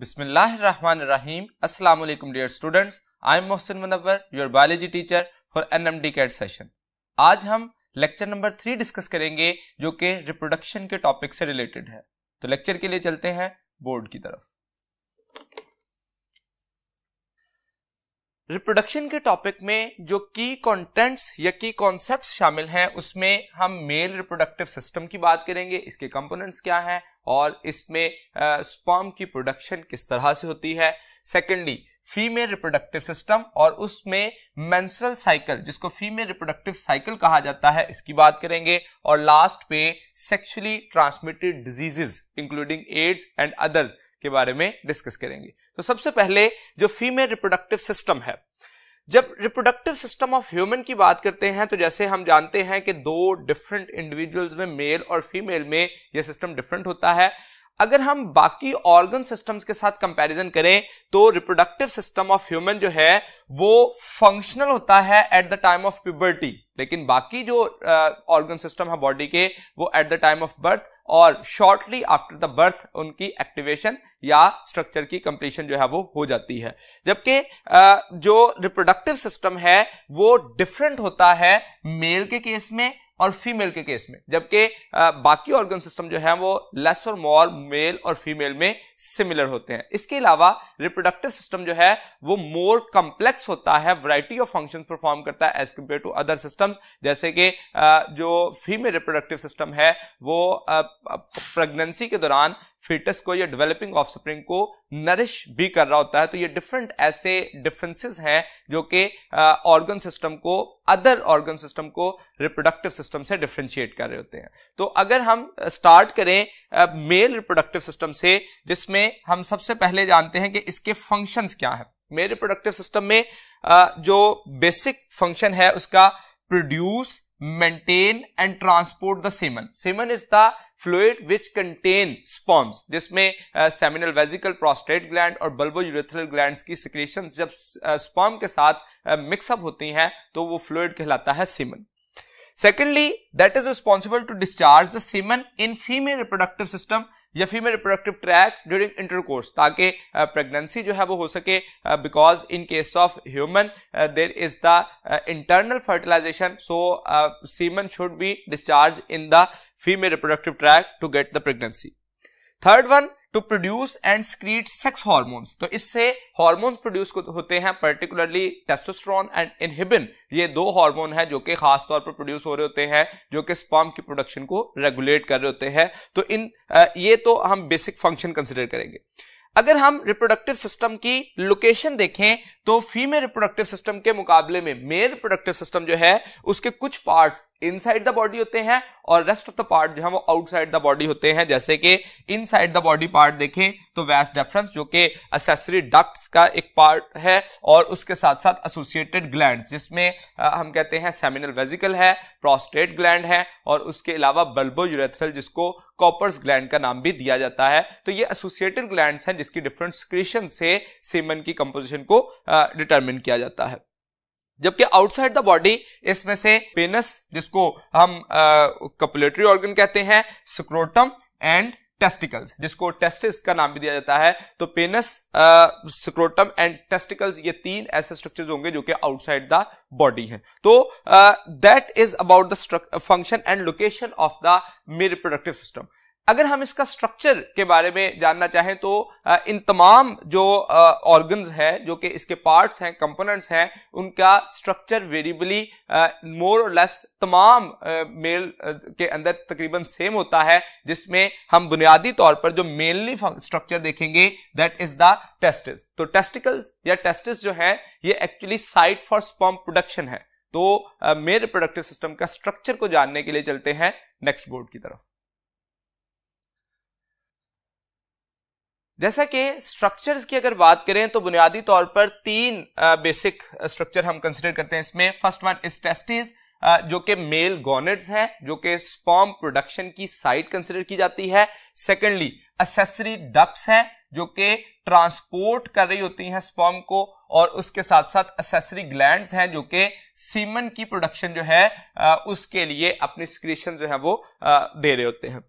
बिस्मिल्लाम अल्लाम dear students I am Mohsin Munawar your biology teacher for N M D CAT session आज हम lecture number three discuss करेंगे जो कि रिप्रोडक्शन के टॉपिक से रिलेटेड है तो लेक्चर के लिए चलते हैं बोर्ड की तरफ रिप्रोडक्शन के टॉपिक में जो की कंटेंट्स या की कॉन्सेप्ट शामिल हैं उसमें हम मेल रिप्रोडक्टिव सिस्टम की बात करेंगे इसके कंपोनेंट्स क्या हैं और इसमें स्पॉम की प्रोडक्शन किस तरह से होती है सेकेंडली फीमेल रिप्रोडक्टिव सिस्टम और उसमें मेंसुरल साइकिल जिसको फीमेल रिप्रोडक्टिव साइकिल कहा जाता है इसकी बात करेंगे और लास्ट पे sexually transmitted diseases including AIDS and others के बारे में डिस्कस करेंगे तो सबसे पहले जो फीमेल रिप्रोडक्टिव सिस्टम है जब रिप्रोडक्टिव सिस्टम ऑफ ह्यूमन की बात करते हैं तो जैसे हम जानते हैं कि दो डिफरेंट इंडिविजुअल्स में मेल और फीमेल में यह सिस्टम डिफरेंट होता है अगर हम बाकी ऑर्गन सिस्टम्स के साथ कंपैरिजन करें तो रिप्रोडक्टिव सिस्टम ऑफ ह्यूमन जो है वो फंक्शनल होता है at the time of puberty लेकिन बाकी जो ऑर्गन सिस्टम है बॉडी के वो at the time of birth और शॉर्टली आफ्टर द बर्थ उनकी एक्टिवेशन या स्ट्रक्चर की कंप्लीशन जो है वो हो जाती है जबकि जो रिप्रोडक्टिव सिस्टम है वो डिफरेंट होता है मेल के केस में और फीमेल के केस में जबकि बाकी ऑर्गन सिस्टम जो है वो लेस और मोर मेल और फीमेल में सिमिलर होते हैं इसके अलावा रिप्रोडक्टिव सिस्टम जो है वो मोर कॉम्प्लेक्स होता है वैरायटी ऑफ फंक्शंस परफॉर्म करता है as compare to other systems जैसे कि जो फीमेल रिप्रोडक्टिव सिस्टम है वो प्रेगनेंसी के दौरान फिटस को या डेवलपिंग ऑफ स्प्रिंग को नरिश भी कर रहा होता है तो ये डिफरेंट ऐसे डिफरेंसेस हैं जो कि ऑर्गन सिस्टम को अदर ऑर्गन सिस्टम को रिप्रोडक्टिव सिस्टम से डिफ्रेंशिएट कर रहे होते हैं तो अगर हम स्टार्ट करें मेल रिप्रोडक्टिव सिस्टम से जिस इसमें हम सबसे पहले जानते हैं कि इसके फंक्शंस क्या हैं मेरे प्रोडक्टिव सिस्टम में जो बेसिक फंक्शन है उसका produce maintain and transport the semen semen is the fluid which contain sperms जिसमें सेमिनल वेजिकल प्रोस्टेट ग्लैंड और बल्बो यूरेथरल ग्लैंड की सिक्रेशन जब स्पॉम के साथ मिक्सअप होती हैं तो वो फ्लूड कहलाता है semen secondly that is responsible to discharge the semen in female reproductive system या female reproductive tract during intercourse ताकि प्रेगनेंसी जो है वो हो सके because in case of human there is the internal fertilization so semen should be discharge in the female reproductive tract to get the pregnancy third one to produce and secrete sex hormones तो इससे hormones produce होते हैं particularly testosterone and inhibin ये दो hormone है जो कि खासतौर पर प्रोड्यूस हो रहे होते हैं जो कि स्पर्म की प्रोडक्शन को रेगुलेट कर रहे होते हैं तो इन ये तो हम बेसिक फंक्शन कंसिडर करेंगे अगर हम रिप्रोडक्टिव सिस्टम की लोकेशन देखें तो फीमेल रिप्रोडक्टिव सिस्टम के मुकाबले में मेल रिप्रोडक्टिव सिस्टम जो है उसके कुछ पार्ट्स इनसाइड द बॉडी होते हैं और रेस्ट ऑफ द पार्ट जो है वो आउटसाइड द बॉडी होते हैं जैसे कि इनसाइड द बॉडी पार्ट देखें तो वैस डेफरेंस जो कि असेसरी डक्ट्स का एक पार्ट है और उसके साथ साथ एसोसिएटेड ग्लैंड जिसमें हम कहते हैं सेमिनल वेजिकल है प्रोस्टेट ग्लैंड है और उसके अलावा बल्बो यूरेथ्रल जिसको कॉपर्स ग्लैंड का नाम भी दिया जाता है तो ये एसोसिएटेड ग्लैंड हैं जिसकी डिफरेंट स्क्रीशन से सीमन की कंपोजिशन को आ, डिटरमिन किया जाता है जबकि आउटसाइड द बॉडी इसमें से पेनस जिसको हम कपुलेटरी ऑर्गन कहते हैं स्क्रोटम एंड टेस्टिकल्स जिसको टेस्टिस का नाम भी दिया जाता है तो पेनस स्क्रोटम एंड टेस्टिकल्स ये तीन ऐसे स्ट्रक्चर्स होंगे जो कि आउटसाइड द बॉडी हैं तो that is about the function and location of the male reproductive system अगर हम इसका स्ट्रक्चर के बारे में जानना चाहें तो इन तमाम जो ऑर्गन्स हैं जो कि इसके पार्ट्स हैं कंपोनेंट्स हैं उनका स्ट्रक्चर वेरिएबली मोर और लेस तमाम मेल के अंदर तकरीबन सेम होता है जिसमें हम बुनियादी तौर पर जो मेनली स्ट्रक्चर देखेंगे दैट इज द टेस्टिस तो टेस्टिकल्स या टेस्टिस जो है ये actually site for sperm production है तो मेल रिप्रोडक्टिव सिस्टम का स्ट्रक्चर को जानने के लिए चलते हैं नेक्स्ट बोर्ड की तरफ जैसा कि स्ट्रक्चर्स की अगर बात करें तो बुनियादी तौर पर तीन बेसिक स्ट्रक्चर हम कंसिडर करते हैं इसमें फर्स्ट वन इज टेस्टिस जो कि मेल गोनेट्स है जो कि स्पॉम प्रोडक्शन की साइट कंसिडर की जाती है सेकेंडली असेसरी डक्स है जो कि ट्रांसपोर्ट कर रही होती हैं स्पॉम को और उसके साथ साथ असेसरी ग्लैंड हैं जो कि सीमन की प्रोडक्शन जो है उसके लिए अपनी स्क्रीशन जो है वो दे रहे होते हैं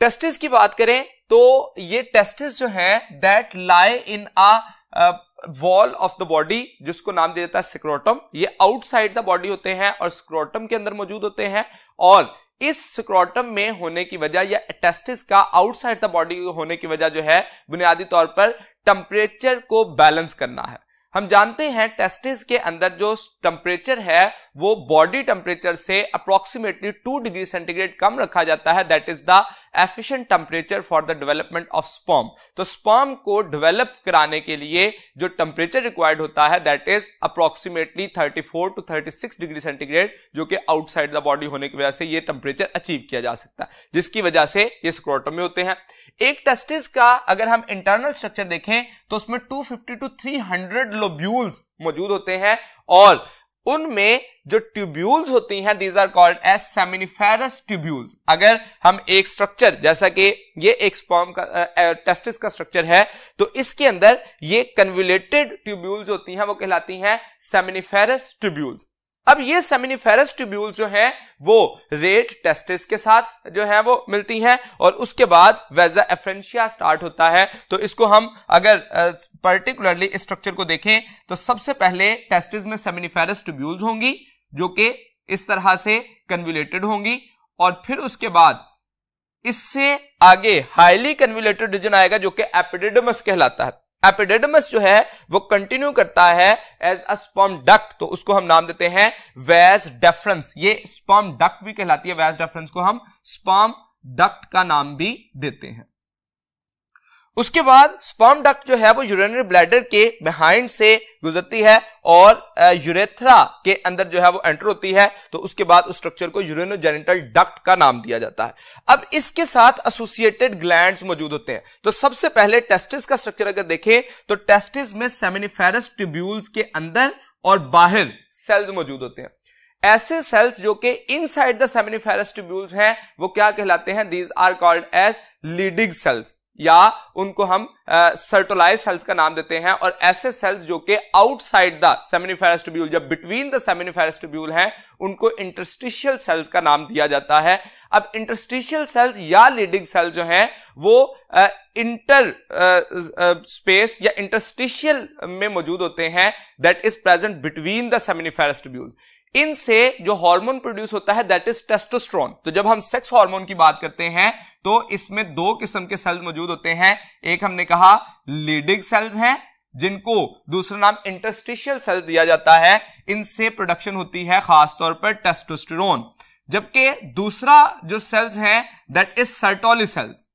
टेस्टिस की बात करें तो ये टेस्टिस जो है that lie in a wall of the body जिसको नाम दिया जाता है सिक्रोटम ये आउटसाइड द बॉडी होते हैं और सिक्रोटम के अंदर मौजूद होते हैं और इस सिक्रोटम में होने की वजह या टेस्टिस का आउटसाइड द बॉडी होने की वजह जो है बुनियादी तौर पर टेम्परेचर को बैलेंस करना है हम जानते हैं टेस्टिस के अंदर जो टेम्परेचर है वो बॉडी टेम्परेचर से अप्रोक्सीमेटली टू डिग्री सेंटीग्रेड कम रखा जाता है that is the efficient temperature for the development of sperm तो स्पॉम को डेवलप कराने के लिए जो टेम्परेचर रिक्वायर्ड होता है that is approximately 34 to 36 degree centigrade जो कि आउटसाइड द बॉडी होने की वजह से ये टेम्परेचर अचीव किया जा सकता है जिसकी वजह से ये स्क्रोटम में होते हैं एक टेस्टिस का अगर हम इंटरनल स्ट्रक्चर देखें तो उसमें two to three hundred lobules मौजूद होते हैं और उनमें जो ट्यूब्यूल्स होती हैं these are called as seminiferous tubules अगर हम एक स्ट्रक्चर जैसा कि ये एक स्पॉम का टेस्टिस का स्ट्रक्चर है तो इसके अंदर ये कन्वलेटेड ट्यूब्यूल्स होती हैं वो कहलाती हैं सेमिनिफेरस ट्यूब्यूल्स अब ये सेमिनिफेरस ट्यूब्यूल जो है वो रेट टेस्टिस के साथ जो है वो मिलती हैं और उसके बाद वेजा एफ्रेंशिया स्टार्ट होता है तो इसको हम अगर पर्टिकुलरली स्ट्रक्चर को देखें तो सबसे पहले टेस्टिस में सेमिनिफेरस ट्यूब्यूल्स होंगी जो कि इस तरह से कन्व्यूलेटेड होंगी और फिर उसके बाद इससे आगे हाईली कन्व्यूलेटेड रीजन आएगा जो कि एपिडिडमस कहलाता है एपिडेडमस जो है वो कंटिन्यू करता है एज अ स्पॉम डक्ट तो उसको हम नाम देते हैं वैस डेफरेंस ये स्पॉम डक्ट भी कहलाती है वैस डेफरेंस को हम स्पॉम डक्ट का नाम भी देते हैं उसके बाद स्पर्म डक जो है वो यूरिनरी ब्लैडर के बिहाइंड से गुजरती है और यूरेथ्रा के अंदर जो है वो एंटर होती है तो उसके बाद उस स्ट्रक्चर को यूरिनोजेनिटल डक्ट का नाम दिया जाता है अब इसके साथ एसोसिएटेड ग्लैंड्स मौजूद होते हैं तो सबसे पहले टेस्टिस का स्ट्रक्चर अगर देखें तो टेस्टिस में सेमिनिफेरस ट्यूब्यूल्स के अंदर और बाहर सेल्स मौजूद होते हैं ऐसे सेल्स जो कि inside the seminiferous tubules हैं वो क्या कहलाते हैं these are called as Leydig cells या उनको हम सर्टोलाइज सेल्स का नाम देते हैं और ऐसे सेल्स जो कि आउटसाइड द सेमिनिफेरेस्टिब्यूल जब बिटवीन द सेमिनिफेरेस्टिब्यूल है हैं उनको इंटरस्टिशियल सेल्स का नाम दिया जाता है अब इंटरस्टिशियल सेल्स या लीडिंग सेल जो हैं वो इंटर स्पेस uh, स्पेस या इंटरस्टिशियल में मौजूद होते हैं that is present between the seminiferous tubule इनसे जो हार्मोन प्रोड्यूस होता है दैट इज टेस्टोस्ट्रॉन तो जब हम सेक्स हार्मोन की बात करते हैं तो इसमें दो किस्म के सेल्स मौजूद होते हैं एक हमने कहा लीडिंग सेल्स हैं जिनको दूसरा नाम इंटरस्टिशियल सेल्स दिया जाता है इनसे प्रोडक्शन होती है खासतौर पर टेस्टोस्टेरोन जबकि दूसरा जो सेल्स है दैट इज सर्टोली सेल्स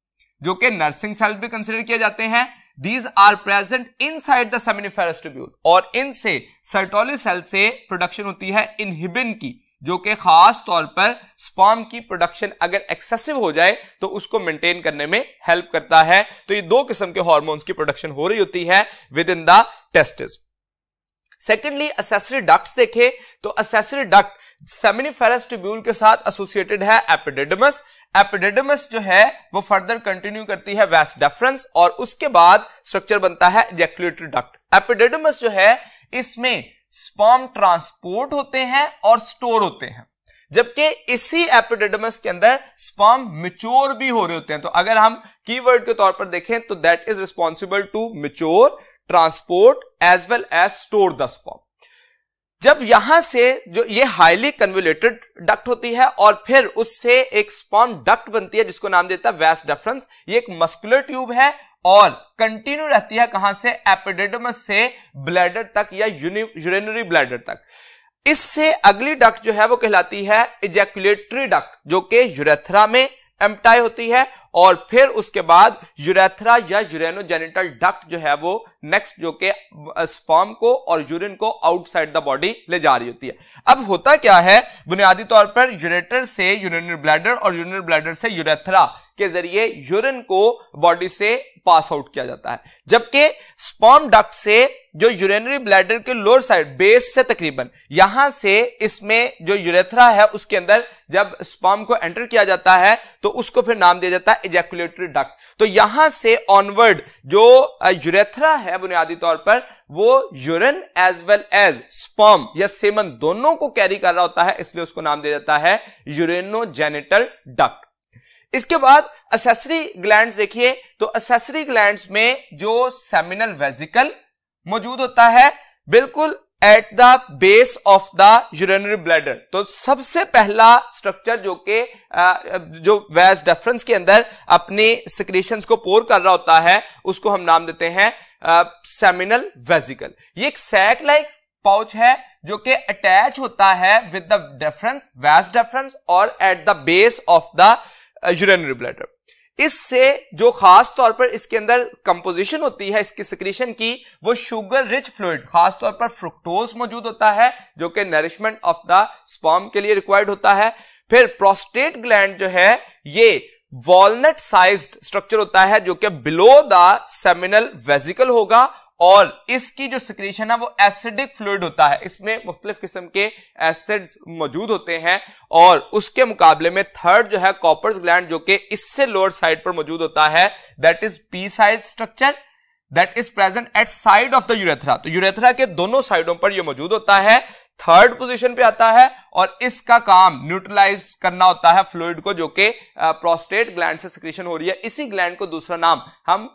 जो कि नर्सिंग सेल्स भी कंसिडर किए जाते हैं these are present side the seminiferous tubule और इनसे सर्टोली सेल से प्रोडक्शन होती है इनहिबिन की जो कि खास तौर पर स्पॉम की प्रोडक्शन अगर एक्सेसिव हो जाए तो उसको मेंटेन करने में हेल्प करता है तो ये दो किस्म के हॉर्मोन्स की प्रोडक्शन हो रही होती है within the testis secondly accessory duct देखे तो असेसरी डक्ट सेमिनिफेरेस्टिब्यूल के साथ एसोसिएटेड है एपिडेडमस एपिडेडमस जो है वो फर्दर कंटिन्यू करती है वेस्ट डेफरेंस और उसके बाद स्ट्रक्चर बनता है जैकुलेटरी डक्ट एपिडेडमस जो है इसमें स्पॉम ट्रांसपोर्ट होते हैं और स्टोर होते हैं जबकि इसी एपिडेडमस के अंदर स्पॉम मिच्योर भी हो रहे होते हैं तो अगर हम कीवर्ड के तौर पर देखें तो that is responsible to mature transport as well as store the sperm जब यहां से जो ये हाईली कन्वेटेड डक्ट होती है और फिर उससे एक स्पॉन डक्ट बनती है जिसको नाम देता है वैस डेफरेंस ये एक मस्कुलर ट्यूब है और कंटिन्यू रहती है कहां से एपिडेडमस से ब्लैडर तक या यूरिनरी ब्लैडर तक इससे अगली डक्ट जो है वो कहलाती है इजेकुलेटरी डक्ट जो कि यूरेथ्रा में एम्पटाई होती है और फिर उसके बाद यूरेथ्रा या यूरेनोजेनिटल डक्ट जो है वो नेक्स्ट जो के स्पॉम को और यूरिन को आउटसाइड द बॉडी ले जा रही होती है अब होता क्या है बुनियादी तौर पर यूरेटर से यूरिनरी ब्लैडर और यूरिनरी ब्लैडर से यूरेथ्रा के जरिए यूरिन को बॉडी से पास आउट किया जाता है जबकि स्पॉम डक से जो यूरिनरी ब्लैडर के लोअर साइड बेस से तकरीबन यहां से इसमें जो यूरेथ्रा है उसके अंदर जब स्पॉम को एंटर किया जाता है तो उसको फिर नाम दिया जाता है इजेकुलेटरी डक तो यहां से ऑनवर्ड जो यूरेथ्रा है बुनियादी तौर पर वो urine as well as sperm या सेमन दोनों को कैरी कर रहा होता है इसलिए उसको नाम दिया जाता है यूरेनोजेनेटल डक्ट इसके बाद असेसरी ग्लैंड देखिए तो असेसरी ग्लैंड में जो सेमिनल वेजिकल मौजूद होता है बिल्कुल at the base of the urinary bladder तो सबसे पहला स्ट्रक्चर जो के जो वैस डेफरेंस के अंदर अपने सिक्रेशन को पोर कर रहा होता है उसको हम नाम देते हैं सेमिनल वेजिकल ये एक सैक लाइक पाउच है जो कि अटैच होता है with the deferens vas deferens और at the base of the urinary bladder इससे जो खास तौर पर इसके अंदर कंपोजिशन होती है इसकी सिक्रीशन की वो शुगर रिच फ्लूड खास तौर पर फ्रुक्टोज मौजूद होता है जो कि नरिशमेंट ऑफ द स्पॉम के लिए रिक्वायर्ड होता है फिर प्रोस्टेट ग्लैंड जो है ये वॉलनट साइज्ड स्ट्रक्चर होता है जो कि बिलो द सेमिनल वेजिकल होगा और इसकी जो सिक्रेशन है वो एसिडिक फ्लूड होता है इसमें मुख्तलिफ किस्म के एसिड्स मौजूद होते हैं और उसके मुकाबले में थर्ड जो है कॉपर्स ग्लैंड जो कि इससे लोअर साइड पर मौजूद होता है that is pea size structure that is present at side of the urethra तो यूरेथरा के दोनों साइडों पर यह मौजूद होता है थर्ड पोजीशन पे आता है और इसका काम न्यूट्रलाइज करना होता है फ्लूड को जो कि प्रोस्टेट ग्लैंड से सिक्रेशन हो रही है इसी ग्लैंड को दूसरा नाम हम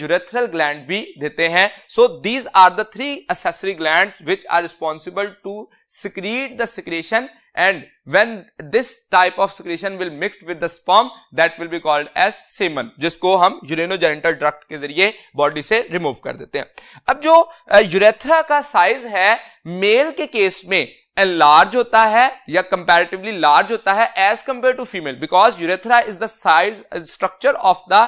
यूरेथरल ग्लैंड भी देते हैं so these are the three accessory gland which are responsible to secrete the secretion and when this type of secretion will mixed with the sperm that will be called as semen जिसको हम यूरेनोजेनिटल ड्रक्ट के जरिए body से remove कर देते हैं अब जो यूरेथ्रा का साइज है मेल के केस में लार्ज होता है या कंपेरेटिवली लार्ज होता है as compare to female because urethra is the size structure of the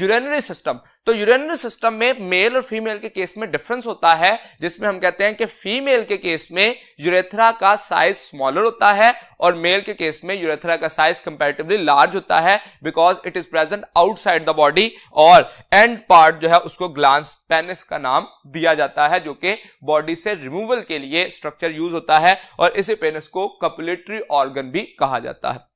urinary system तो यूरेनरी सिस्टम में मेल और फीमेल के केस में डिफरेंस होता है जिसमें हम कहते हैं कि फीमेल के केस में यूरेथ्रा का साइज स्मॉलर होता है और मेल के केस में यूरेथ्रा का साइज कंपेरेटिवली लार्ज होता है because it is present outside the body और एंड पार्ट जो है उसको ग्लांस पेनिस का नाम दिया जाता है जो कि बॉडी से रिमूवल के लिए स्ट्रक्चर यूज होता है और इसे पेनिस को कपुलेटरी ऑर्गन भी कहा जाता है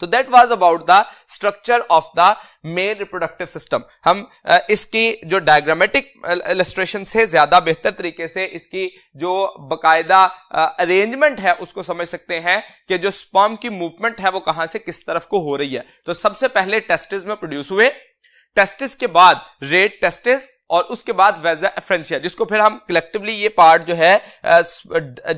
तो that was about the structure of the male reproductive system हम इसकी जो डायग्रामेटिक इलस्ट्रेशन से ज्यादा बेहतर तरीके से इसकी जो बकायदा अरेंजमेंट है उसको समझ सकते हैं कि जो स्पॉम की मूवमेंट है वो कहां से किस तरफ को हो रही है तो सबसे पहले टेस्टिस में प्रोड्यूस हुए टेस्टिस के बाद रेड टेस्टिस और उसके बाद वेजा एफ्रेंशिया जिसको फिर हम कलेक्टिवली ये पार्ट जो है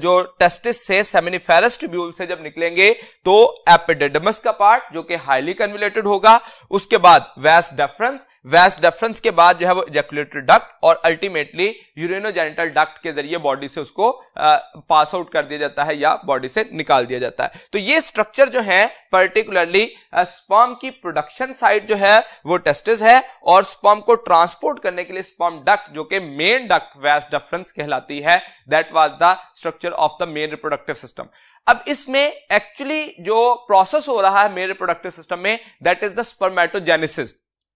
जो टेस्टिस से सेमिनिफेरस ट्रिब्यूल से जब निकलेंगे तो एपिडेडमस का पार्ट जो कि हाईली कन्वलेटेड होगा उसके बाद वैस डेफरेंस वैस डेफरेंस के बाद जो है वो इजेकुलेटरी डक्ट और अल्टीमेटली यूरिनोजेनिटल डक्ट के जरिए बॉडी से उसको पास आउट कर दिया जाता है या बॉडी से निकाल दिया जाता है तो ये स्ट्रक्चर जो है पर्टिकुलरली स्पॉम की प्रोडक्शन साइट जो है वो टेस्टिस है और स्पॉम को ट्रांसपोर्ट करने के लिए स्पॉम डक्ट जो कि मेन डक्ट वैस डिफरेंस कहलाती है that was the structure of the male reproductive system अब इसमें एक्चुअली जो प्रोसेस हो रहा है मेन रिप्रोडक्टिव सिस्टम में दैट इज द स्पर्मेटोजेनेसिस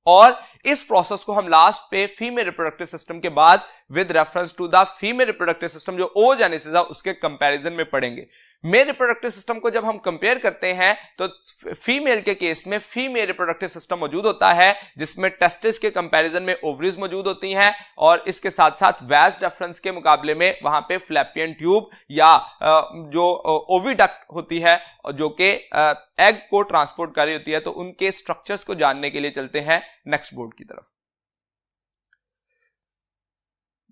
और इस प्रोसेस को हम लास्ट पे फीमेल रिप्रोडक्टिव सिस्टम के बाद with reference to the female reproductive system जो ओजेनेसिस है उसके कंपैरिजन में पढ़ेंगे मेल रिप्रोडक्टिव सिस्टम को जब हम कंपेयर करते हैं तो फीमेल के केस में फीमेल रिप्रोडक्टिव सिस्टम मौजूद होता है जिसमें टेस्टिस के कंपैरिजन में ओवरीज मौजूद होती हैं और इसके साथ साथ वैस डेफरेंस के मुकाबले में वहां पे फ्लैपियन ट्यूब या जो ओविडक होती है जो कि एग को ट्रांसपोर्ट कर रही होती है तो उनके स्ट्रक्चर्स को जानने के लिए चलते हैं नेक्स्ट बोर्ड की तरफ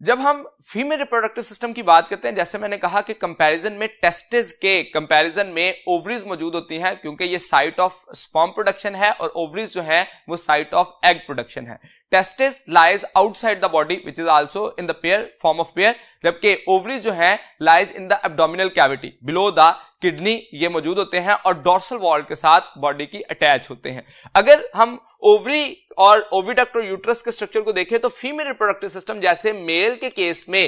जब हम फीमेल रिप्रोडक्टिव सिस्टम की बात करते हैं जैसे मैंने कहा कि कंपैरिजन में टेस्टिस के कंपैरिजन में ओवरीज मौजूद होती हैं क्योंकि ये साइट ऑफ स्पॉम प्रोडक्शन है और ओवरीज जो है वो साइट ऑफ एग प्रोडक्शन है testis lies outside the body which is also in the pair form of pair जबकि ओवरीज जो है lies in the abdominal cavity below the kidney ये मौजूद होते हैं और डोर्सल वॉल के साथ बॉडी की अटैच होते हैं अगर हम ओवरी और ओविडक्ट और यूट्रस के स्ट्रक्चर को देखें तो फीमेल रिप्रोडक्टिव सिस्टम जैसे मेल के केस में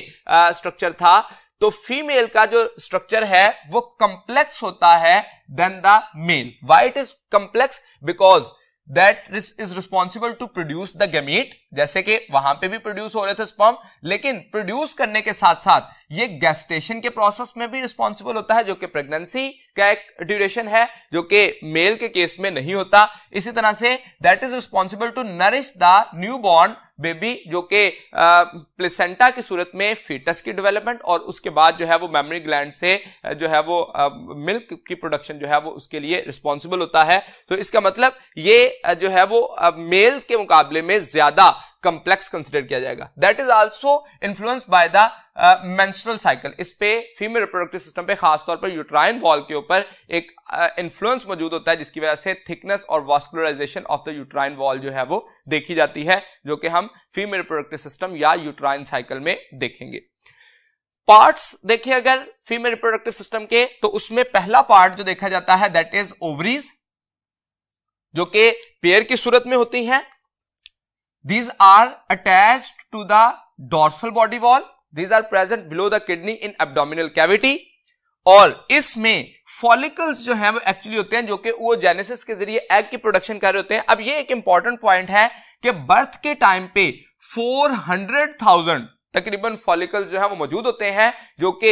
स्ट्रक्चर था तो फीमेल का जो स्ट्रक्चर है वो कंप्लेक्स होता है then the male why it is complex because that is responsible to produce the gamete जैसे कि वहां पे भी प्रोड्यूस हो रहे थे स्पर्म लेकिन प्रोड्यूस करने के साथ साथ ये गैस्टेशन के प्रोसेस में भी रिस्पॉन्सिबल होता है जो कि प्रेगनेंसी का एक ड्यूरेशन है जो कि मेल के केस में नहीं होता इसी तरह से that is responsible to nourish the newborn baby जो कि प्लेसेंटा की सूरत में फीटस की डेवलपमेंट और उसके बाद जो है वो मेमोरी ग्लैंड से जो है वो मिल्क की प्रोडक्शन जो है वो उसके लिए रिस्पॉन्सिबल होता है तो इसका मतलब ये जो है वो मेल्स के मुकाबले में ज्यादा कंप्लेक्स कंसिडर किया जाएगा that is also influence by the menstrual cycle इस पे फीमेल रिप्रोडक्टिव सिस्टम पे खासतौर पर यूट्राइन वॉल के ऊपर एक इन्फ्लुएंस uh, मौजूद होता है जिसकी वजह से थिकनेस और vascularization of the uterine wall जो है वो देखी जाती है जो कि हम फीमेल रिप्रोडक्टिव सिस्टम या यूट्राइन साइकिल में देखेंगे पार्ट्स देखिए अगर फीमेल रिप्रोडक्टिव सिस्टम के तो उसमें पहला पार्ट जो देखा जाता है दैट इज ओवरीज जो कि पेयर की सूरत में होती हैं these are attach to the dorsal body wall these are present below the kidney in abdominal cavity और इसमें फॉलिकल्स जो हैं वो एक्चुअली होते हैं जो कि वो जेनेसिस के जरिए एग की प्रोडक्शन कर रहे होते हैं अब ये एक इंपॉर्टेंट पॉइंट है कि बर्थ के टाइम पे 400,000 तकरीबन फॉलिकल्स जो है वो मौजूद होते हैं जो कि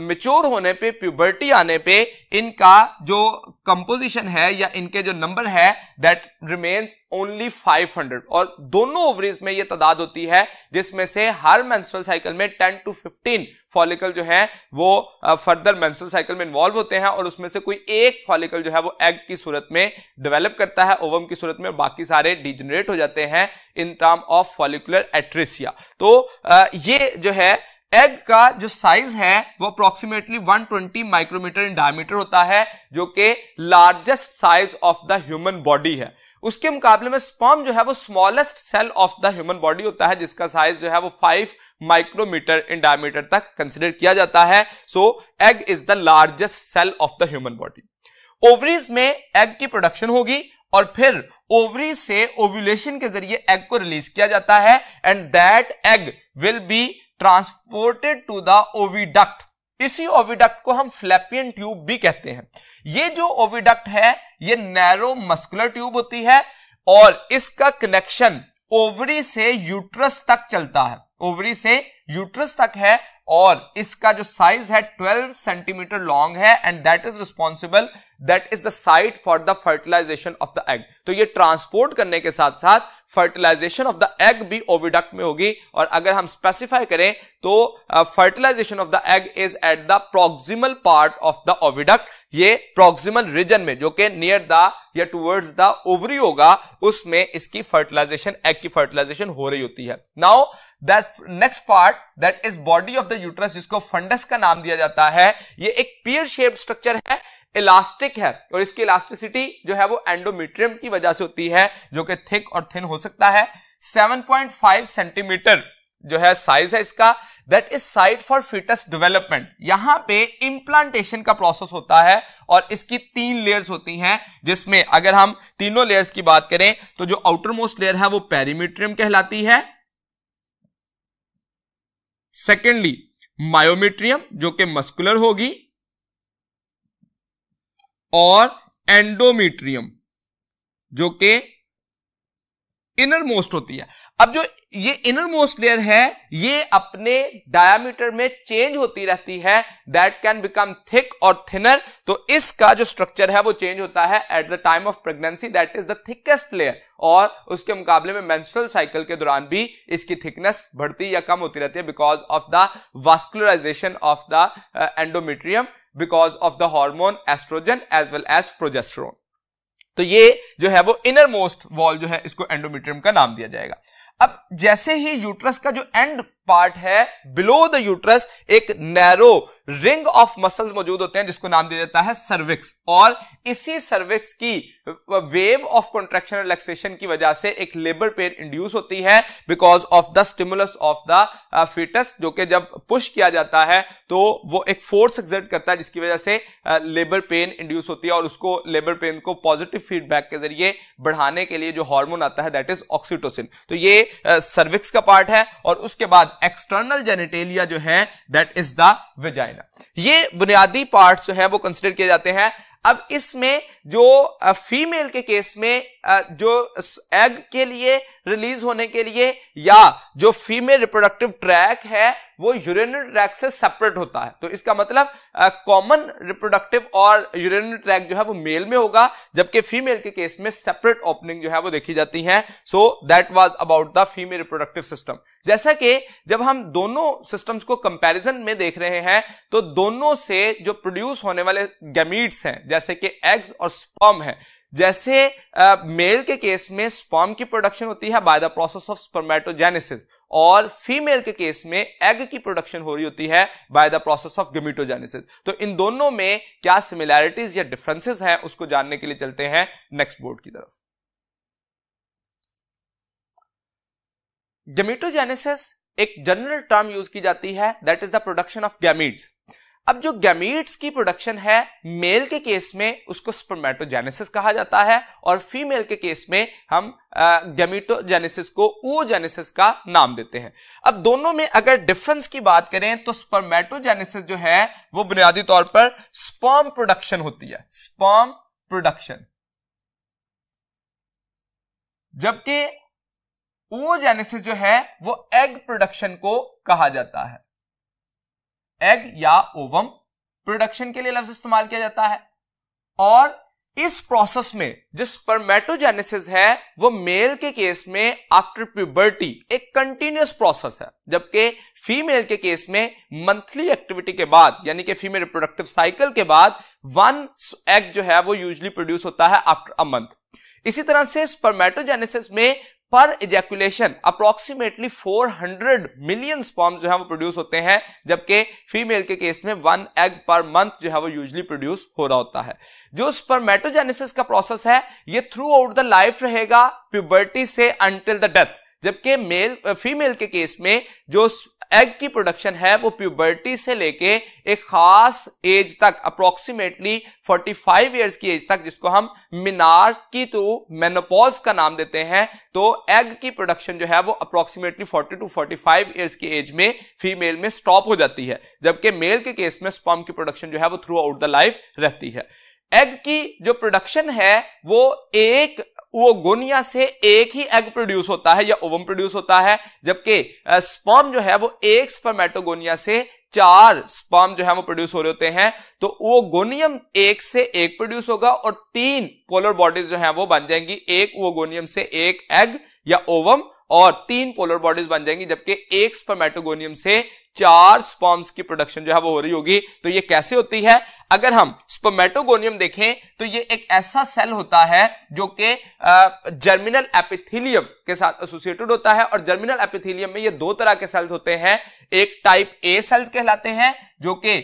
मेच्योर होने पे प्यूबर्टी आने पे इनका जो कंपोजिशन है या इनके जो नंबर है दैट रिमेन्स ओनली 500 और दोनों ओवरीज में ये तादाद होती है जिसमें से हर मेंस्ट्रुअल साइकिल में 10 टू 15 फॉलिकल जो है वो फर्दर मेंस्ट्रुअल साइकिल में इन्वॉल्व होते हैं और उसमें से कोई एक फॉलिकल जो है वो एग की सूरत में डेवलप करता है ओवम की सूरत में और बाकी सारे डिजनरेट हो जाते हैं in term of follicular atresia तो ये जो है एग का जो साइज है वो अप्रोक्सीमेटली 120 माइक्रोमीटर इन डायमीटर होता है जो कि largest size of the human body है उसके मुकाबले में स्पॉम जो है वो smallest cell of the human body होता है जिसका साइज जो है वो फाइव माइक्रोमीटर इन डायमीटर तक कंसिडर किया जाता है so egg is the largest cell of the human body ovaries में एग की प्रोडक्शन होगी और फिर ओवरी से ओव्यूलेशन के जरिए एग को रिलीज किया जाता है and that egg will be transported to the oviduct इसी ओविडक्ट को हम फ्लैपियन ट्यूब भी कहते हैं ये जो ओविडक्ट है ये नैरो मस्कुलर ट्यूब होती है और इसका कनेक्शन ओवरी से यूट्रस तक चलता है ओवरी से यूट्रस तक है और इसका जो साइज है 12 सेंटीमीटर लॉन्ग है and that is responsible that is the site for the fertilisation of the egg तो ये ट्रांसपोर्ट करने के साथ साथ फर्टिलाइजेशन ऑफ द एग भी ओविडक्ट में होगी और अगर हम स्पेसिफाई करें तो fertilisation of the egg is at the proximal part of the oviduct ये प्रोक्सिमल रीजन में जो कि नियर द या टूवर्ड्स द ओवरी होगा उसमें इसकी फर्टिलाइजेशन एग की फर्टिलाइजेशन हो रही होती है now that next part that is body of the uterus जिसको फंडस का नाम दिया जाता है ये एक पियर शेप स्ट्रक्चर है इलास्टिक है और इसकी इलास्टिसिटी जो है वो एंडोमीट्रियम की वजह से होती है जो कि थिक और थिन हो सकता है 7.5 सेंटीमीटर जो है साइज है इसका that is site for foetus development यहां पे इम्प्लांटेशन का प्रोसेस होता है और इसकी तीन लेयर्स होती हैं जिसमें अगर हम तीनों लेयर्स की बात करें तो जो आउटर मोस्ट लेयर है वो पेरीमीट्रियम कहलाती है सेकेंडली मायोमेट्रियम जो कि मस्कुलर होगी और एंडोमेट्रियम जो कि इनर मोस्ट होती है अब जो ये इनर मोस्ट लेयर है ये अपने डायामीटर में चेंज होती रहती है दैट कैन बिकम थिक और थिनर तो इसका जो स्ट्रक्चर है वो चेंज होता है at the time of pregnancy that is the thickest layer और उसके मुकाबले में मेंस्ट्रुअल साइकिल के दौरान भी इसकी थिकनेस बढ़ती या कम होती रहती है because of the vascularisation of the endometrium because of the hormone oestrogen as well as progesterone तो ये जो है वो इनर मोस्ट वॉल जो है इसको एंडोमेट्रियम का नाम दिया जाएगा अब जैसे ही यूट्रस का जो एंड पार्ट है बिलो द यूट्रस एक नैरो रिंग ऑफ मसल्स मौजूद होते हैं जिसको नाम दिया जाता है सर्विक्स और इसी सर्विक्स की वेव ऑफ कॉन्ट्रेक्शन रिलैक्सेशन की वजह से एक लेबर पेन इंड्यूस होती है because of the stimulus of the foetus जो कि जब पुश किया जाता है तो वो एक फोर्स एग्जर्ट करता है जिसकी वजह से लेबर पेन इंड्यूस होती है और उसको लेबर पेन को पॉजिटिव फीडबैक के जरिए बढ़ाने के लिए जो हार्मोन आता है दैट इज ऑक्सीटोसिन तो ये सर्विक्स का पार्ट है और उसके बाद एक्सटर्नल जेनेटेलिया जो है दैट इज द वेजाइना ये बुनियादी पार्ट जो है वो कंसिडर किए जाते हैं अब इसमें जो फीमेल के केस में जो एग के लिए रिलीज होने के लिए या जो फीमेल रिप्रोडक्टिव ट्रैक है वो यूरिनरी ट्रैक से सेपरेट होता है तो इसका मतलब कॉमन रिप्रोडक्टिव और यूरिनरी ट्रैक जो है वो मेल में होगा जबकि फीमेल के केस में सेपरेट ओपनिंग जो है वो देखी जाती है so that was about the female reproductive system जैसा कि जब हम दोनों सिस्टम्स को कंपैरिजन में देख रहे हैं तो दोनों से जो प्रोड्यूस होने वाले गैमीट्स हैं जैसे कि एग्स और स्पर्म है जैसे मेल के केस में स्पॉम की प्रोडक्शन होती है by the process of spermatogenesis और फीमेल के केस में एग की प्रोडक्शन हो रही होती है by the process of gametogenesis तो इन दोनों में क्या सिमिलैरिटीज या डिफरेंसेस हैं उसको जानने के लिए चलते हैं नेक्स्ट बोर्ड की तरफ गमीटोजेनेसिस एक जनरल टर्म यूज की जाती है that is the production of gametes अब जो गैमीट्स की प्रोडक्शन है मेल के केस में उसको स्पर्मेटोजेनेसिस कहा जाता है और फीमेल के केस में हम गैमीटोजेनेसिस को ओजेनेसिस का नाम देते हैं अब दोनों में अगर डिफरेंस की बात करें तो स्पर्मेटोजेनेसिस जो है वो बुनियादी तौर पर स्पर्म प्रोडक्शन होती है स्पर्म प्रोडक्शन जबकि ओजेनेसिस जो है वो एग प्रोडक्शन को कहा जाता है एग या ओवम प्रोडक्शन के लिए लफ्ज इस्तेमाल किया जाता है और इस प्रोसेस में जिस स्पर्मेटोजेनेसिस है वो मेल के केस में आफ्टर प्यूबर्टी एक कंटिन्यूस प्रोसेस है जबकि फीमेल के केस में मंथली एक्टिविटी के बाद यानी कि फीमेल रिप्रोडक्टिव साइकिल के बाद वन एग जो है वो यूजली प्रोड्यूस होता है आफ्टर अ मंथ इसी तरह से स्पर्मेटोजेनेसिस में पर इजैकुलेशन अप्रोक्सीमेटली 400 मिलियन स्पॉम जो है वो प्रोड्यूस होते हैं जबकि फीमेल के केस में वन एग पर मंथ जो है वो यूजली प्रोड्यूस हो रहा होता है जो स्पर्मेटोजेनेसिस का प्रोसेस है ये थ्रू आउट द लाइफ रहेगा प्यूबर्टी से अंटिल द डेथ जबकि मेल फीमेल के केस में जो एग की प्रोडक्शन है वो प्यूबर्टी से लेके एक खास एज तक अप्रोक्सीमेटली 45 इयर्स की एज तक जिसको हम मीनार की तो मेनोपॉज का नाम देते हैं तो एग की प्रोडक्शन जो है वो अप्रोक्सीमेटली 40 टू 45 इयर्स की एज में फीमेल में स्टॉप हो जाती है जबकि मेल के केस में स्पम की प्रोडक्शन जो है वो थ्रू आउट द लाइफ रहती है एग की जो प्रोडक्शन है वो एक वो गोनिया से एक ही एग प्रोड्यूस होता है या ओवम प्रोड्यूस होता है जबकि स्पॉम जो है वो एक स्पर्मेटोगोनिया से चार स्पॉम जो है वो प्रोड्यूस हो रहे होते हैं तो वो गोनियम एक से एक प्रोड्यूस होगा और तीन पोलर बॉडीज जो है वो बन जाएंगी एक वो गोनियम से एक एग या ओवम और तीन पोलर बॉडीज बन जाएंगी जबकि एक स्पर्मेटोगोनियम से चार स्पॉम्स की प्रोडक्शन जो है वो हो रही होगी तो ये कैसे होती है अगर हम स्पर्मेटोगोनियम देखें तो ये एक ऐसा सेल होता है जो कि जर्मिनल एपिथिलियम के साथ एसोसिएटेड होता है और जर्मिनल एपिथिलियम में ये दो तरह के सेल्स होते हैं एक टाइप ए सेल्स कहलाते हैं जो कि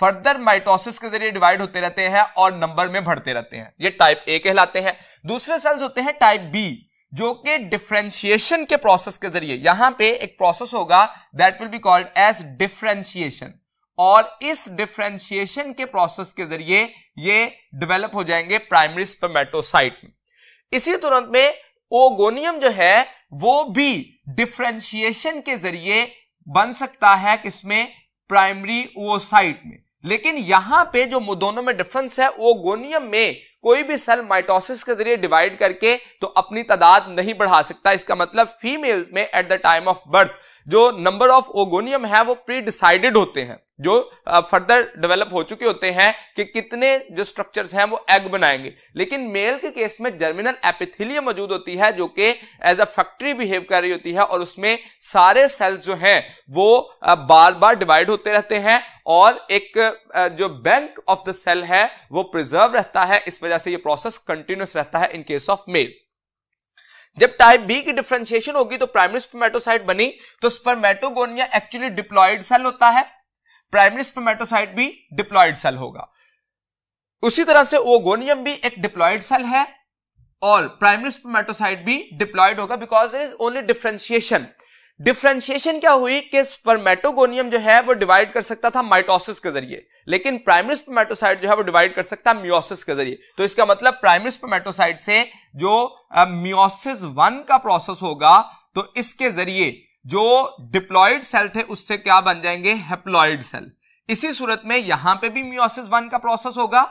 फर्दर माइटोसिस के जरिए डिवाइड होते रहते हैं और नंबर में बढ़ते रहते हैं ये टाइप ए कहलाते हैं दूसरे सेल्स होते हैं टाइप बी जो कि डिफ्रेंशिएशन के प्रोसेस के जरिए यहां पे एक प्रोसेस होगा that will be called as differentiation और इस डिफ्रेंशिएशन के प्रोसेस के जरिए ये डेवलप हो जाएंगे प्राइमरी स्पेमेटोसाइट में इसी तुरंत में ओगोनियम जो है वो भी डिफ्रेंशिएशन के जरिए बन सकता है किसमें प्राइमरी ओसाइट में लेकिन यहां पे जो दोनों में डिफरेंस है वो गोनियम में कोई भी सेल माइटोसिस के जरिए डिवाइड करके तो अपनी तादाद नहीं बढ़ा सकता इसका मतलब फीमेल्स में at the time of birth जो नंबर ऑफ ओगोनियम है वो प्री डिसाइडेड होते हैं जो फर्दर डेवलप हो चुके होते हैं कि कितने जो स्ट्रक्चर्स हैं वो एग बनाएंगे लेकिन मेल के केस में जर्मिनल एपिथिलियम मौजूद होती है जो कि एज अ फैक्ट्री बिहेव कर रही होती है और उसमें सारे सेल्स जो हैं वो बार बार डिवाइड होते रहते हैं और एक जो बैंक ऑफ द सेल है वो प्रिजर्व रहता है इस वजह से ये प्रोसेस कंटिन्यूस रहता है इन केस ऑफ मेल जब टाइप बी की डिफ्रेंशिएशन होगी तो प्राइमरी स्पर्मेटोसाइट बनी तो स्पर्मेटोगोनिया एक्चुअली डिप्लॉइड सेल होता है प्राइमरी स्पर्मेटोसाइट भी डिप्लॉयड सेल होगा उसी तरह से ओगोनियम भी एक डिप्लॉयड सेल है और प्राइमरी स्पर्मेटोसाइट भी डिप्लॉयड होगा because there is only differentiation differentiation क्या हुई कि स्पर्मेटोगोनियम जो है वो डिवाइड कर सकता था माइटोसिस के जरिए लेकिन प्राइमरी स्पर्मेटोसाइट जो है वो डिवाइड कर सकता है म्योसिस के जरिए तो इसका मतलब प्राइमरी स्पर्मेटोसाइट से जो म्योसिस वन का प्रोसेस होगा तो इसके जरिए जो डिप्लॉयड सेल थे उससे क्या बन जाएंगे हेप्लॉइड सेल इसी सूरत में यहां पे भी म्यूसिस वन का प्रोसेस होगा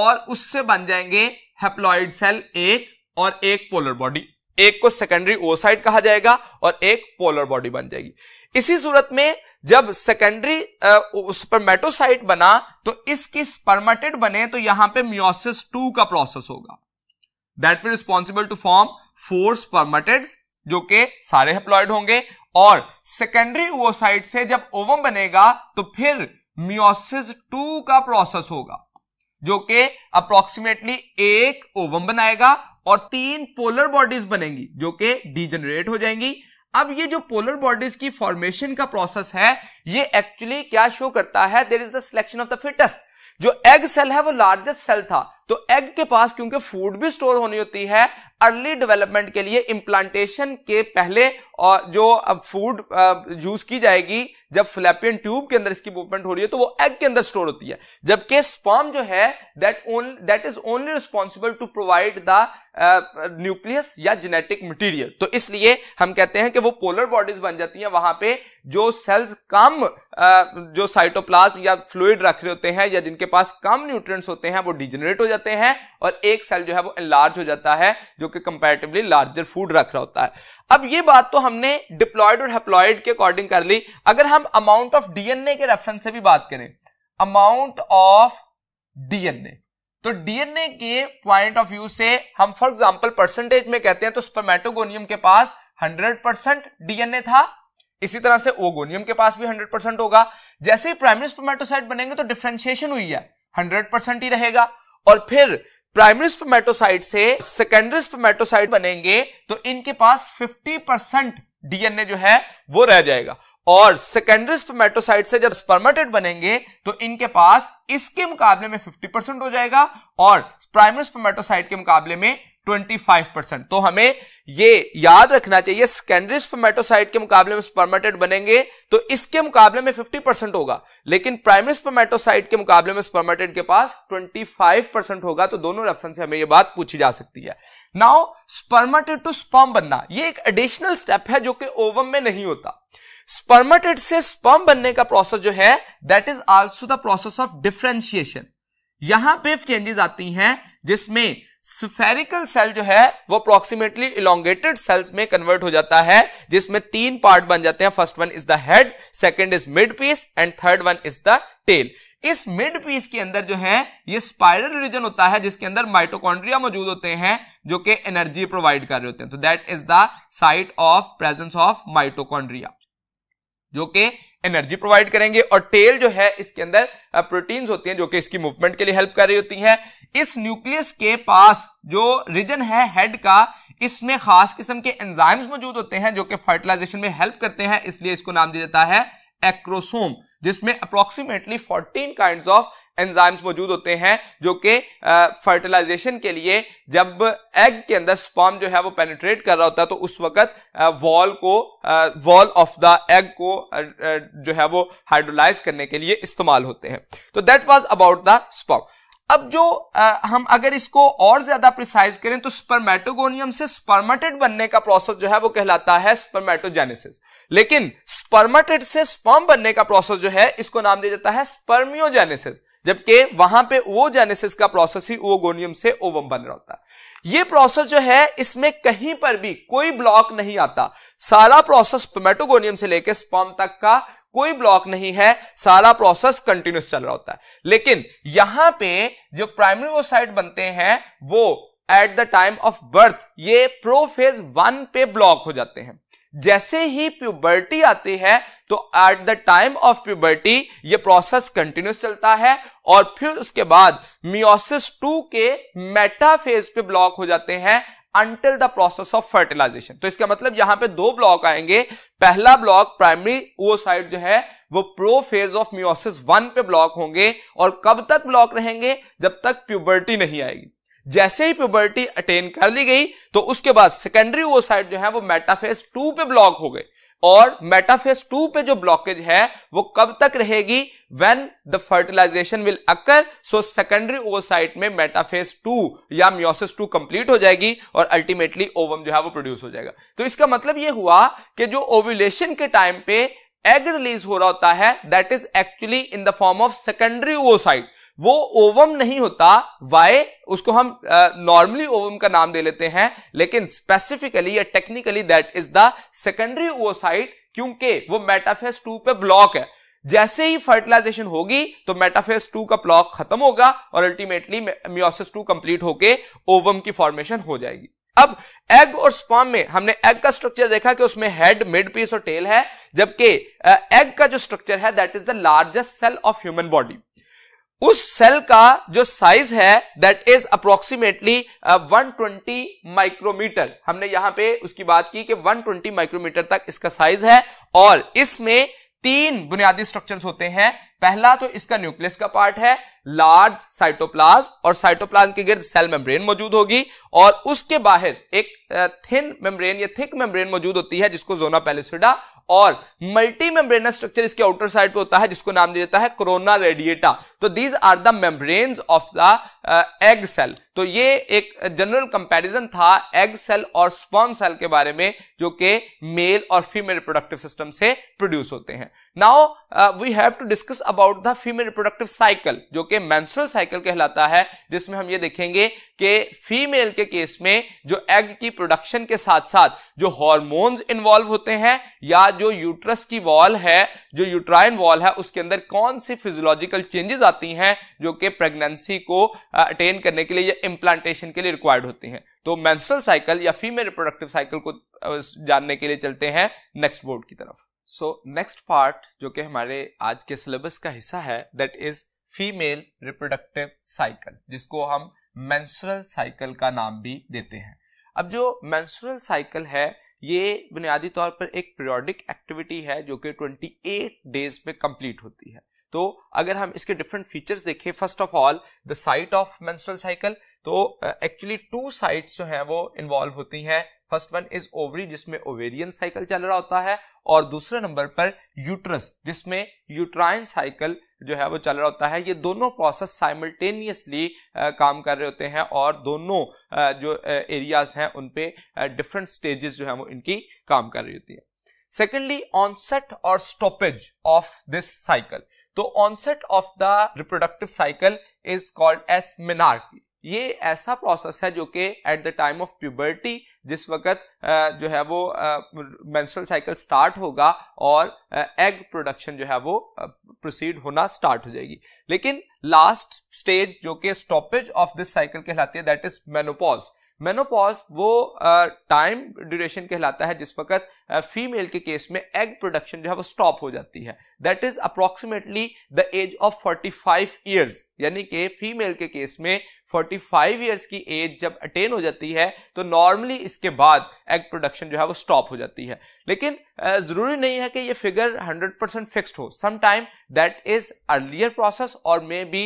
और उससे बन जाएंगे हेप्लॉयड सेल एक और एक पोलर बॉडी एक को सेकेंडरी ओसाइड कहा जाएगा और एक पोलर बॉडी बन जाएगी इसी सूरत में जब सेकेंडरी स्पर्मेटोसाइट बना तो इसकी स्पर्मेटेड बने तो यहां पे म्योसिस टू का प्रोसेस होगा that will responsible to form four spermatids जो कि सारे हेप्लॉयड होंगे और सेकेंडरी ओवोसाइट से जब ओवम बनेगा तो फिर मियोसिस टू का प्रोसेस होगा जो कि अप्रोक्सीमेटली एक ओवम बनाएगा और तीन पोलर बॉडीज बनेंगी जो कि डिजेनरेट हो जाएंगी अब ये जो पोलर बॉडीज की फॉर्मेशन का प्रोसेस है ये एक्चुअली क्या शो करता है there is the selection of the fittest जो एग सेल है वो लार्जेस्ट सेल था तो एग के पास क्योंकि फूड भी स्टोर होनी होती है अर्ली डेवलपमेंट के लिए इम्प्लांटेशन के पहले और जो अब फूड यूज की जाएगी जब फ्लैपियन ट्यूब के अंदर इसकी मूवमेंट हो रही है तो वो एग के अंदर स्टोर होती है जबकि स्पॉम जो है that that is only responsible to provide the nucleus या जेनेटिक मटेरियल तो इसलिए हम कहते हैं कि वो पोलर बॉडीज बन जाती हैं वहां पे जो सेल्स कम जो साइटोप्लाज्म या फ्लूड रख रहे होते हैं या जिनके पास कम न्यूट्रिएंट्स होते हैं वो डिजेनरेट हो जाते हैं और एक सेल जो है वो लार्ज हो जाता है जो कि कंपेरेटिवली लार्जर फूड रख रहा होता है अब ये बात तो हमने डिप्लॉयड और हेप्लॉयड के अकॉर्डिंग कर ली अगर हम अमाउंट ऑफ डीएनए के रेफरेंस से भी बात करें अमाउंट ऑफ डीएनए तो डीएनए के पॉइंट ऑफ व्यू से हम फॉर एग्जांपल परसेंटेज में कहते हैं तो स्पर्मेटोगोनियम के पास 100 परसेंट डीएनए था इसी तरह से ओगोनियम के पास भी 100 परसेंट होगा जैसे ही प्राइमरी स्पर्मेटोसाइट बनेंगे तो डिफ्रेंशिएशन हुई है 100 परसेंट ही रहेगा और फिर प्राइमरी स्पर्मेटोसाइट से सेकेंडरी स्पर्मेटोसाइट बनेंगे तो इनके पास फिफ्टी परसेंट डीएनए जो है वो रह जाएगा और सेकेंडरी स्पर्मेटोसाइट से जब स्पर्मेटेड बनेंगे तो इनके पास इसके मुकाबले में 50 परसेंट हो जाएगा और प्राइमरी स्पर्मेटोसाइट के मुकाबले में 25 तो हमें ये याद रखना चाहिए सेकेंडरी स्पर्मेटोसाइट के मुकाबले में स्पर्मेटेड बनेंगे तो इसके मुकाबले में 50 परसेंट होगा लेकिन प्राइमरी स्पर्मेटोसाइट के मुकाबले में स्पर्मेटेड के पास 25 परसेंट होगा तो दोनों रेफरेंस से हमें ये बात पूछी जा सकती है नाउ स्पर्मेटेड टू स्पर्म बनना ये एक एडिशनल स्टेप है जो कि ओवम में नहीं होता स्पर्मेटेड से स्पर्म बनने का प्रोसेस जो है that is also the process of differentiation यहां पे चेंजेस आती हैं जिसमें स्फेरिकल सेल जो है वो अप्रोक्सीमेटली इलोंगेटेड सेल्स में कन्वर्ट हो जाता है जिसमें तीन पार्ट बन जाते हैं first one is the head second is mid piece and third one is the tail इस मिड पीस के अंदर जो है ये स्पाइरल रीजन होता है जिसके अंदर माइटोकॉन्ड्रिया मौजूद होते हैं जो कि एनर्जी प्रोवाइड कर रहे होते हैं तो that is the site of presence of mitochondria जो कि एनर्जी प्रोवाइड करेंगे और टेल जो है इसके अंदर प्रोटीन्स होती हैं जो कि इसकी मूवमेंट के लिए हेल्प कर रही होती हैं इस न्यूक्लियस के पास जो रीजन है हेड का इसमें खास किस्म के एंजाइम्स मौजूद होते हैं जो कि फर्टिलाइजेशन में हेल्प करते हैं इसलिए इसको नाम दिया जाता है एक्रोसोम जिसमें अप्रोक्सीमेटली 14 काइंड ऑफ एंजाइम्स मौजूद होते हैं जो कि फर्टिलाइजेशन के लिए जब एग के अंदर स्पॉम जो है वो पेनिट्रेट कर रहा होता है तो उस वक्त वॉल को वॉल ऑफ द एग को जो है वो हाइड्रोलाइज करने के लिए इस्तेमाल होते हैं तो that was about the sperm अब जो आ, हम अगर इसको और ज्यादा प्रिसाइज करें तो स्पर्मेटोगोनियम से स्पर्मेटेड बनने का प्रोसेस जो है वो कहलाता है स्पर्मेटोजेनेसिस लेकिन स्पर्मेटेड से स्पर्म बनने का प्रोसेस जो है इसको नाम दिया जाता है स्पर्मियोजेनेसिस जबकि वहां पे वो जेनेसिस का प्रोसेस ही ओगोनियम से ओवम बन रहा होता है ये प्रोसेस जो है इसमें कहीं पर भी कोई ब्लॉक नहीं आता सारा प्रोसेस पेमेटोगोनियम से लेकर स्पॉम तक का कोई ब्लॉक नहीं है सारा प्रोसेस कंटिन्यूस चल रहा होता है लेकिन यहां पे जो प्राइमरी ओसाइट बनते हैं वो at the time of birth ये प्रोफेज वन पे ब्लॉक हो जाते हैं जैसे ही प्यूबर्टी आती है तो at the time of puberty ये प्रोसेस कंटिन्यूस चलता है और फिर उसके बाद मियोसिस टू के मेटाफेज पे ब्लॉक हो जाते हैं until the process of fertilisation तो इसका मतलब यहां पे दो ब्लॉक आएंगे पहला ब्लॉक प्राइमरी वो साइड जो है वो prophase of meiosis one पे ब्लॉक होंगे और कब तक ब्लॉक रहेंगे जब तक प्यूबर्टी नहीं आएगी जैसे ही प्यूबर्टी अटेन कर ली गई तो उसके बाद सेकेंडरी साइड जो है वो मेटाफेस टू पे ब्लॉक हो गए और मेटाफेस टू पे जो ब्लॉकेज है वो कब तक रहेगी when the fertilisation will occur so secondary oocyte में मेटाफेस टू या म्योसिस टू कंप्लीट हो जाएगी और अल्टीमेटली ओवम जो है वो प्रोड्यूस हो जाएगा तो इसका मतलब ये हुआ कि जो ओव्यूलेशन के टाइम पे एग रिलीज हो रहा होता है that is actually in the form of secondary oocyte वो ओवम नहीं होता वाई उसको हम नॉर्मली uh, ओवम का नाम दे लेते हैं लेकिन स्पेसिफिकली या technically that is the secondary oocyte क्योंकि वो मेटाफेस टू पे ब्लॉक है जैसे ही फर्टिलाइजेशन होगी तो मेटाफेस टू का ब्लॉक खत्म होगा और अल्टीमेटली म्योसिस टू कंप्लीट होके ओवम की फॉर्मेशन हो जाएगी अब एग और स्पॉम में हमने एग का स्ट्रक्चर देखा कि उसमें हेड मिड पीस और टेल है जबकि एग का जो स्ट्रक्चर है that is the largest cell of human body उस सेल का जो साइज है दैट इज अप्रोक्सीमेटली 120 माइक्रोमीटर हमने यहां पे उसकी बात की कि 120 माइक्रोमीटर तक इसका साइज है और इसमें तीन बुनियादी स्ट्रक्चर्स होते हैं पहला तो इसका न्यूक्लियस का पार्ट है लार्ज साइटोप्लाज्म और साइटोप्लाज्म के गिर्द सेल मेम्ब्रेन मौजूद होगी और उसके बाहर एक थिन uh, मेम्ब्रेन या थिक मेम्ब्रेन मौजूद होती है जिसको जोना पेलिसडा और मल्टी मेम्ब्रेनस स्ट्रक्चर इसके आउटर साइड पे होता है जिसको नाम दिया जाता है कोरोना रेडिएटा तो these are the membranes of the egg cell तो ये एक जनरल कंपैरिजन था एग सेल और स्पॉन सेल के बारे में जो कि मेल और फीमेल रिप्रोडक्टिव सिस्टम से प्रोड्यूस होते हैं now we have to discuss about the female reproductive cycle जो कि मैंसुरल साइकिल कहलाता है जिसमें हम ये देखेंगे कि फीमेल के केस में जो एग की प्रोडक्शन के साथ साथ जो हॉर्मोन्स इन्वॉल्व होते हैं या जो यूट्रस की वॉल है जो यूट्राइन वॉल है उसके अंदर कौन सी फिजियोलॉजिकल चेंजेस आती हैं जो कि प्रेगनेंसी को अटेन uh, करने के लिए या इम्प्लांटेशन के लिए रिक्वायर्ड होती हैं तो मैंसुरल साइकिल या फीमेल रिप्रोडक्टिव साइकिल को uh, जानने के लिए चलते हैं नेक्स्ट बोर्ड की तरफ सो नेक्स्ट पार्ट जो कि हमारे आज के सिलेबस का हिस्सा है that is female reproductive cycle जिसको हम मेंस्ट्रुअल साइकिल का नाम भी देते हैं अब जो मेंस्ट्रुअल साइकिल है ये बुनियादी तौर पर एक पीरियोडिक एक्टिविटी है जो कि 28 डेज में कंप्लीट होती है तो अगर हम इसके डिफरेंट फीचर्स देखें first of all the site of menstrual cycle तो एक्चुअली टू साइट्स जो हैं वो इन्वॉल्व होती हैं फर्स्ट वन इज ओवरी जिसमें ओवेरियन साइकिल चल रहा होता है और दूसरे नंबर पर यूट्रस जिसमें यूट्राइन साइकिल जो है वो चल रहा होता है ये दोनों प्रोसेस साइमल्टेनियसली काम कर रहे होते हैं और दोनों जो एरियाज हैं उन पे डिफरेंट स्टेजेस जो है वो इनकी काम कर रही होती है सेकेंडली ऑनसेट और स्टॉपेज ऑफ दिस साइकिल तो onset of the reproductive cycle is called as menarche ये ऐसा प्रोसेस है जो कि at the time of puberty जिस वक्त जो है वो मेंस्ट्रुअल साइकिल स्टार्ट होगा और एग प्रोडक्शन जो है वो प्रोसीड होना स्टार्ट हो जाएगी लेकिन लास्ट स्टेज जो कि स्टॉपेज ऑफ दिस साइकिल कहलाती है दैट इज मेनोपॉज मेनोपॉज वो टाइम ड्यूरेशन कहलाता है जिस वक्त फीमेल के केस में एग प्रोडक्शन जो है वो स्टॉप हो जाती है that is approximately the age of 45 five years यानी कि फीमेल के केस में 45 ईयर्स की एज जब अटेन हो जाती है तो नॉर्मली इसके बाद एग प्रोडक्शन जो है वो स्टॉप हो जाती है लेकिन जरूरी नहीं है कि ये फिगर 100 परसेंट फिक्सड हो समाइम दैट इज अर्लियर प्रोसेस और maybe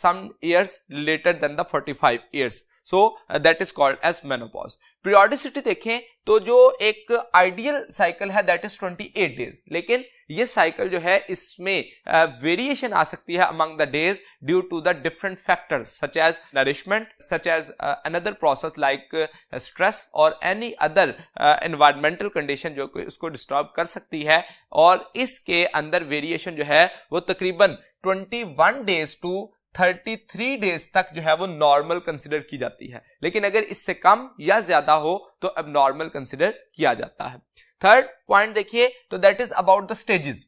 some years later than the 45 years so that is called as menopause periodicity देखें तो जो एक आइडियल साइकिल है दैट इज 28 डेज लेकिन ये साइकिल जो है इसमें वेरिएशन आ सकती है among the days due to the different factors such as nourishment such as another process like stress और एनी अदर एनवायरमेंटल कंडीशन जो इसको डिस्टर्ब कर सकती है और इसके अंदर वेरिएशन जो है वो तकरीबन 21 डेज टू 33 डेज तक जो है वो नॉर्मल कंसिडर की जाती है लेकिन अगर इससे कम या ज्यादा हो तो अब नॉर्मल कंसिडर किया जाता है थर्ड पॉइंट देखिए तो that is about the stages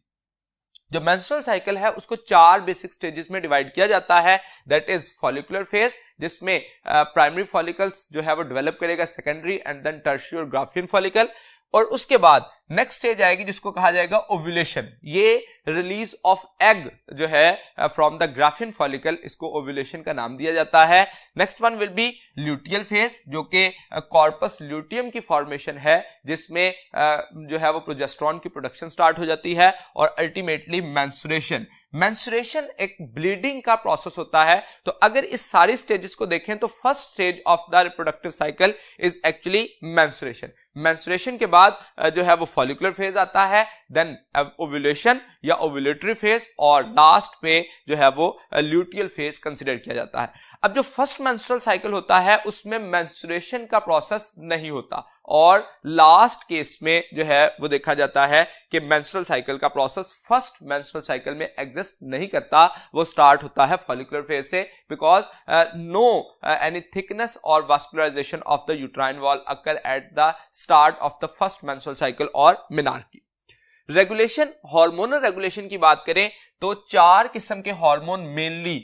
जो मेंस्ट्रुअल साइकिल है उसको चार बेसिक स्टेजेस में डिवाइड किया जाता है दैट इज फॉलिकुलर फेज जिसमें प्राइमरी फॉलिकल्स जो है वो डेवलप करेगा सेकेंडरी एंड देन टर्शी और ग्राफियन फॉलिकल और उसके बाद नेक्स्ट स्टेज आएगी जिसको कहा जाएगा ओव्यूलेशन ये रिलीज ऑफ एग जो है फ्रॉम द ग्राफिन फॉलिकल इसको ओव्यूलेशन का नाम दिया जाता है next one will be luteal phase जो कि कॉर्पस uh, ल्यूटियम की फॉर्मेशन है जिसमें uh, जो है वो प्रोजेस्ट्रॉन की प्रोडक्शन स्टार्ट हो जाती है और अल्टीमेटली मैंसुरेशन मैंसुरेशन एक ब्लीडिंग का प्रोसेस होता है तो अगर इस सारी स्टेजेस को देखें तो first stage of the reproductive cycle is actually menstruation menstruation के बाद जो है वो फॉलिकुलर फेज आता है देन ओव्यूलेशन या ओव्यूलेटरी फेज और लास्ट पे जो है वो ल्यूटियल फेज कंसिडर किया जाता है अब जो फर्स्ट मेंस्ट्रुअल साइकिल होता है उसमें मेंस्ट्रुएशन का प्रोसेस नहीं होता और लास्ट केस में जो है वो देखा जाता है कि मेंस्ट्रुअल साइकिल का प्रोसेस फर्स्ट मेंस्ट्रुअल साइकिल में एग्जिस्ट नहीं करता वो स्टार्ट होता है फॉलिकुलर फेज से बिकॉज नो एनी थिकनेस और vascularization of the uterine wall occur at the start of the first menstrual cycle और मिनार की रेगुलेशन हार्मोनल रेगुलेशन की बात करें तो चार किस्म के हार्मोन मेनली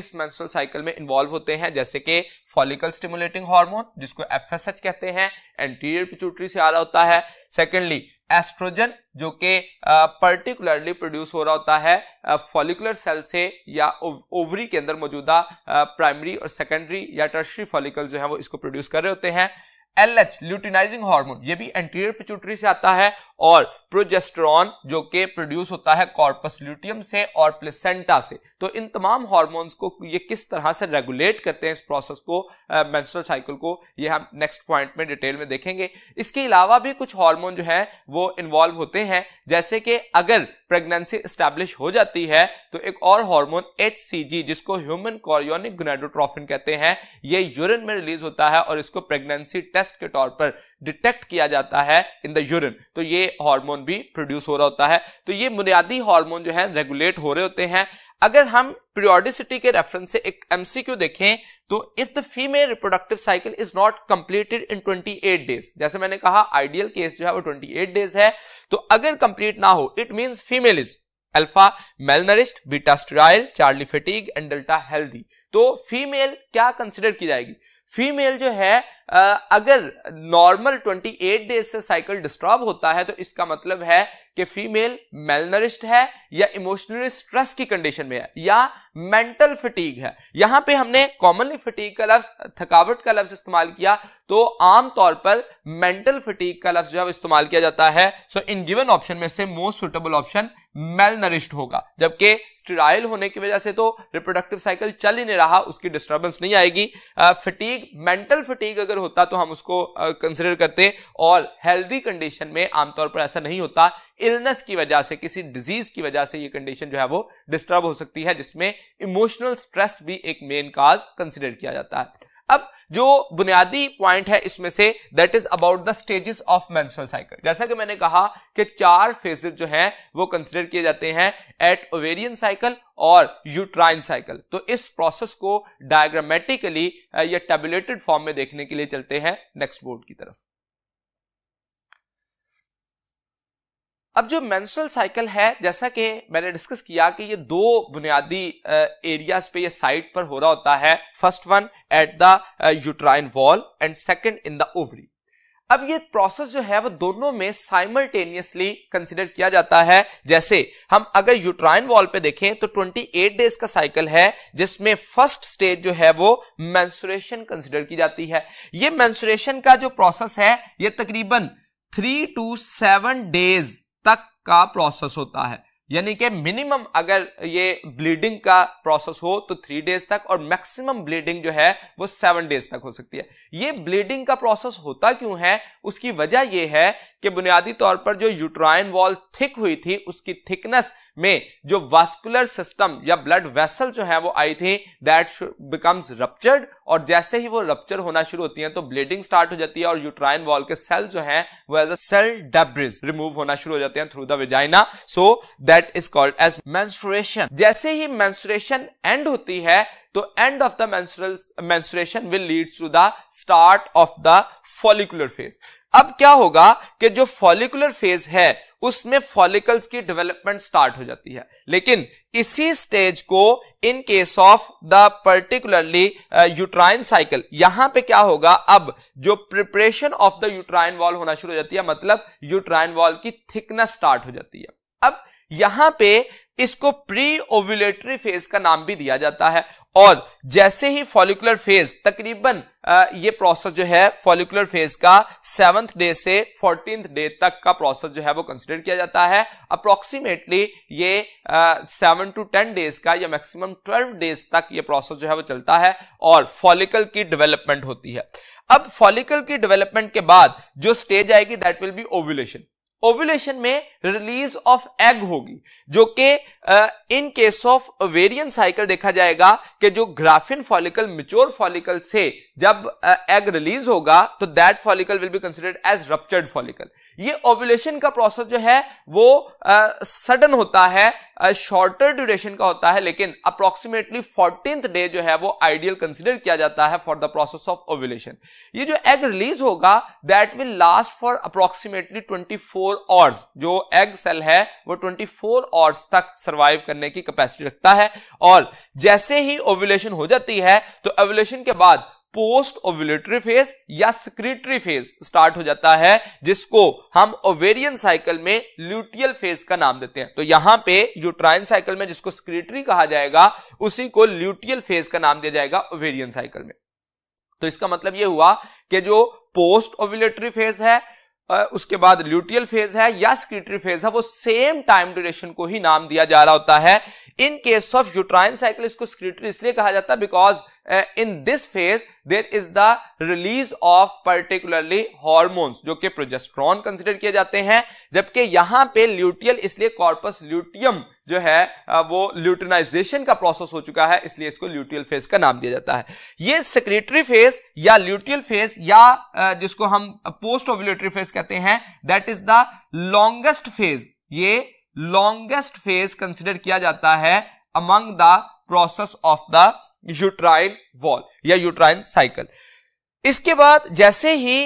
इस मेंस्ट्रुअल साइकिल में इन्वॉल्व होते हैं जैसे कि फॉलिकल स्टिमुलेटिंग हार्मोन जिसको एफएसएच कहते हैं एंटीरियर पिचूटरी से आ रहा होता है सेकेंडली एस्ट्रोजन जो कि पर्टिकुलरली प्रोड्यूस हो रहा होता है फॉलिकुलर सेल से या ओवरी के अंदर मौजूदा प्राइमरी और सेकेंडरी या टर्शरी फॉलिकल जो है वो इसको प्रोड्यूस कर रहे होते हैं एल एच ल्यूटिनाइजिंग हार्मोन ये भी एंटीरियर पिचुटरी से आता है और प्रोजेस्ट्रॉन जो कि प्रोड्यूस होता है कॉर्पस ल्यूटियम से और प्लेसेंटा से तो इन तमाम हार्मोन्स को ये किस तरह से रेगुलेट करते हैं इस प्रोसेस को मेंस्ट्रुअल साइकिल को ये हम नेक्स्ट पॉइंट में डिटेल में देखेंगे इसके अलावा भी कुछ हार्मोन जो है वो इन्वॉल्व होते हैं जैसे कि अगर प्रेगनेंसी स्टैब्लिश हो जाती है तो एक और हार्मोन एच जिसको ह्यूमन कॉरियोनिक गुनाडोट्रोफिन कहते हैं ये यूरिन में रिलीज होता है और इसको प्रेगनेंसी टेस्ट के तौर पर डिटेक्ट किया जाता है इन द यूरिन तो ये हार्मोन भी प्रोड्यूस हो रहा होता है तो ये बुनियादी हार्मोन जो है रेगुलेट हो रहे होते हैं अगर हम प्रियोडिसिटी के रेफरेंस से एक एमसीक्यू देखें तो if the female reproductive cycle is not completed in 28 days जैसे मैंने कहा आइडियल केस जो है वो 28 डेज है तो अगर कंप्लीट ना हो it means female is alpha malnourished beta sterile Charlie fatigue and delta healthy तो फीमेल क्या कंसिडर की जाएगी फीमेल जो है अगर नॉर्मल 28 डेज से साइकिल डिस्टर्ब होता है तो इसका मतलब है कि फीमेल मेलनरिस्ट है या इमोशनली स्ट्रेस की कंडीशन में है या मेंटल फटीग है यहां पे हमने कॉमनली फटीग का लफ्ज थकावट का लफ्ज इस्तेमाल किया तो आमतौर पर मेंटल फटीग का लफ्ज जो है इस्तेमाल किया जाता है सो इन गिवन ऑप्शन में से मोस्ट सुटेबल ऑप्शन मेलनरिस्ट होगा जबकि स्टेराइल होने की वजह से तो रिप्रोडक्टिव साइकिल चल ही नहीं रहा उसकी डिस्टर्बेंस नहीं आएगी फटीग मेंटल फटीग अगर अगर होता तो हम उसको कंसिडर करते और हेल्दी कंडीशन में आमतौर पर ऐसा नहीं होता इलनेस की वजह से किसी डिजीज की वजह से ये कंडीशन जो है वो डिस्टर्ब हो सकती है जिसमें इमोशनल स्ट्रेस भी एक मेन काज कंसिडर किया जाता है अब जो बुनियादी पॉइंट है इसमें से that is about the stages of menstrual cycle जैसा कि मैंने कहा कि चार फेजेस जो हैं वो कंसिडर किए जाते हैं एट ओवेरियन साइकिल और यूट्राइन साइकिल तो इस प्रोसेस को डायग्रामेटिकली या टेबुलेटेड फॉर्म में देखने के लिए चलते हैं नेक्स्ट बोर्ड की तरफ अब जो मेंस्ट्रुअल साइकिल है जैसा कि मैंने डिस्कस किया कि ये दो बुनियादी एरियाज पे ये साइट पर हो रहा होता है first one at the uterine wall and second in the ovary अब ये प्रोसेस जो है वो दोनों में साइमल्टेनियसली कंसिडर किया जाता है जैसे हम अगर यूट्राइन वॉल पे देखें तो 28 डेज का साइकिल है जिसमें फर्स्ट स्टेज जो है वो मैंसुरेशन कंसिडर की जाती है ये मैंसुरेशन का जो प्रोसेस है ये तकरीबन थ्री टू सेवन डेज तक का प्रोसेस होता है यानी कि मिनिमम अगर ये ब्लीडिंग का प्रोसेस हो तो थ्री डेज तक और मैक्सिमम ब्लीडिंग जो है वो सेवन डेज तक हो सकती है ये ब्लीडिंग का प्रोसेस होता क्यों है उसकी वजह ये है कि बुनियादी तौर पर जो यूट्राइन वॉल थिक हुई थी उसकी थिकनेस में जो वास्कुलर सिस्टम या ब्लड वेसल जो है वो आई थी दैट बिकम्स रप्चर्ड और जैसे ही वो रप्चर होना शुरू होती है तो ब्लीडिंग स्टार्ट हो जाती है और यूट्राइन वॉल के सेल जो है वो as a cell debris remove होना शुरू हो जाते हैं through the vagina so that that is called as menstruation जैसे ही मेंस्ट्रुएशन एंड होती है तो end of the menstruation will lead to the start of the follicular phase अब क्या होगा कि जो फॉलिकुलर फेज है उसमें फॉलिकल्स की डेवलपमेंट स्टार्ट हो जाती है लेकिन इसी स्टेज को in case of the particularly uterine cycle यहां पे क्या होगा अब जो preparation of the uterine wall होना शुरू हो जाती है मतलब यूट्राइन वॉल की थिकनेस स्टार्ट हो जाती है अब यहां पे इसको प्री ओव्यूलेटरी फेज का नाम भी दिया जाता है और जैसे ही फॉलिकुलर फेज तकरीबन ये प्रोसेस जो है फॉलिकुलर फेज का सेवंथ डे से फोर्टीन डे तक का प्रोसेस जो है वो कंसिडर किया जाता है अप्रोक्सीमेटली ये सेवन टू टेन डेज का या मैक्सिमम ट्वेल्व डेज तक ये प्रोसेस जो है वो चलता है और फॉलिकल की डेवलपमेंट होती है अब फॉलिकल की डेवलपमेंट के बाद जो स्टेज आएगी that will be ovulation ovulation में रिलीज ऑफ एग होगी जो कि in case of ovarian cycle देखा जाएगा कि जो ग्राफिन फॉलिकल मिच्योर फॉलिकल से जब एग रिलीज होगा तो that follicle will be considered as ruptured follicle ये ओव्यूलेशन का प्रोसेस जो है वो सडन होता है शॉर्टर ड्यूरेशन का होता है लेकिन अप्रोक्सीमेटली फोर्टींथ डे जो है वो आइडियल कंसिडर किया जाता है for the process of ovulation ये जो एग रिलीज होगा that will last for approximately 24 hours जो एग सेल है वो 24 आवर्स तक सर्वाइव करने की कैपेसिटी रखता है और जैसे ही ओव्यूलेशन हो जाती है तो ओव्यूलेशन के बाद पोस्ट ओव्यूलेटरी फेज या सिक्रेटरी फेज स्टार्ट हो जाता है जिसको हम ओवेरियन साइकिल में ल्यूटियल फेज का नाम देते हैं तो यहां पे यूट्राइन साइकिल में जिसको सिक्रेटरी कहा जाएगा उसी को ल्यूटियल फेज का नाम दिया जाएगा ओवेरियन साइकिल में तो इसका मतलब यह हुआ कि जो पोस्ट ओव्यूलेटरी फेज है उसके बाद ल्यूटियल फेज है या स्क्रिटरी फेज है वो सेम टाइम ड्यूरेशन को ही नाम दिया जा रहा होता है in case of uterine cycle इसको स्क्रिटरी इसलिए कहा जाता है because in this phase there is the release of particularly hormones जो कि प्रोजेस्ट्रॉन कंसिडर किए जाते हैं जबकि यहां पे ल्यूटियल इसलिए कॉर्पस ल्यूटियम जो है uh, वो ल्यूटनाइजेशन का प्रोसेस हो चुका है इसलिए इसको ल्यूटियल फेज का नाम दिया जाता है ये सेक्रेटरी फेज या ल्यूटियल फेज या uh, जिसको हम पोस्ट ओव्यूलेटरी फेज कहते हैं that is the longest phase ये लॉन्गेस्ट फेज कंसिडर किया जाता है among the process of the uterine wall या यूट्राइन साइकिल इसके बाद जैसे ही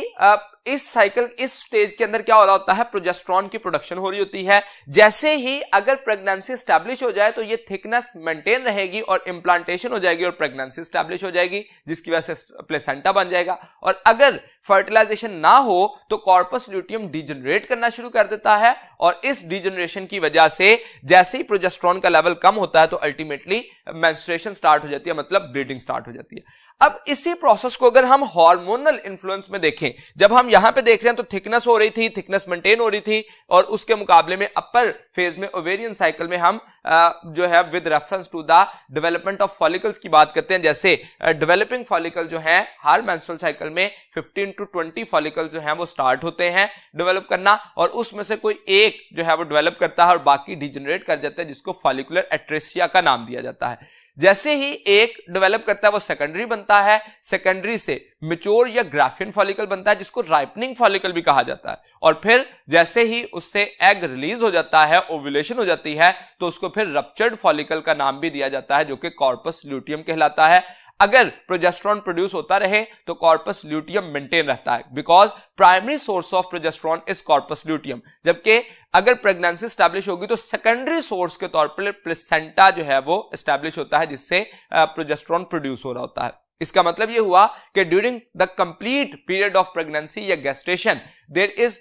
इस साइकिल इस स्टेज के अंदर क्या हो रहा होता है प्रोजेस्ट्रॉन की प्रोडक्शन हो रही होती है जैसे ही अगर प्रेगनेंसी स्टैब्लिश हो जाए तो ये थिकनेस मेंटेन रहेगी और इम्प्लांटेशन हो जाएगी और प्रेगनेंसी स्टैब्लिश हो जाएगी जिसकी वजह से प्लेसेंटा बन जाएगा और अगर फर्टिलाइजेशन ना हो तो कॉर्पस ल्यूटियम डिजनरेट करना शुरू कर देता है और इस डिजनरेशन की वजह से जैसे ही प्रोजेस्ट्रॉन का लेवल कम होता है तो अल्टीमेटली मेंस्ट्रुएशन स्टार्ट हो जाती है मतलब ब्लीडिंग स्टार्ट हो जाती है अब इसी प्रोसेस को अगर हम हार्मोनल इन्फ्लुएंस में देखें जब हम यहां पे देख रहे हैं तो थिकनेस हो रही थी थिकनेस मेंटेन हो रही थी और उसके मुकाबले में अपर फेज में ओवेरियन साइकिल में हम जो है with reference to the development of follicles की बात करते हैं जैसे डेवलपिंग फॉलिकल जो है हर मैंसुरल साइकिल में 15 टू 20 फॉलिकल जो है वो स्टार्ट होते हैं डेवलप करना और उसमें से कोई एक जो है वो डेवलप करता है और बाकी डिजनरेट कर जाता है जिसको फॉलिकुलर एट्रेसिया का नाम दिया जाता है जैसे ही एक डेवलप करता है वो सेकेंडरी बनता है सेकेंडरी से मिच्योर या ग्राफियन फॉलिकल बनता है जिसको राइपनिंग फॉलिकल भी कहा जाता है और फिर जैसे ही उससे एग रिलीज हो जाता है ओव्यूलेशन हो जाती है तो उसको फिर रप्चर्ड फॉलिकल का नाम भी दिया जाता है जो कि कॉर्पस ल्यूटियम कहलाता है अगर प्रोजेस्ट्रॉन प्रोड्यूस होता रहे तो कॉर्पस ल्यूटियम मेंटेन रहता है because primary source of progesterone is corpus luteum जबकि अगर प्रेगनेंसी स्टैब्लिश होगी तो सेकेंडरी सोर्स के तौर पर प्लेसेंटा जो है वो स्टैब्लिश होता है जिससे प्रोजेस्ट्रॉन प्रोड्यूस हो रहा होता है इसका मतलब यह हुआ कि during the complete period of pregnancy या gestation there is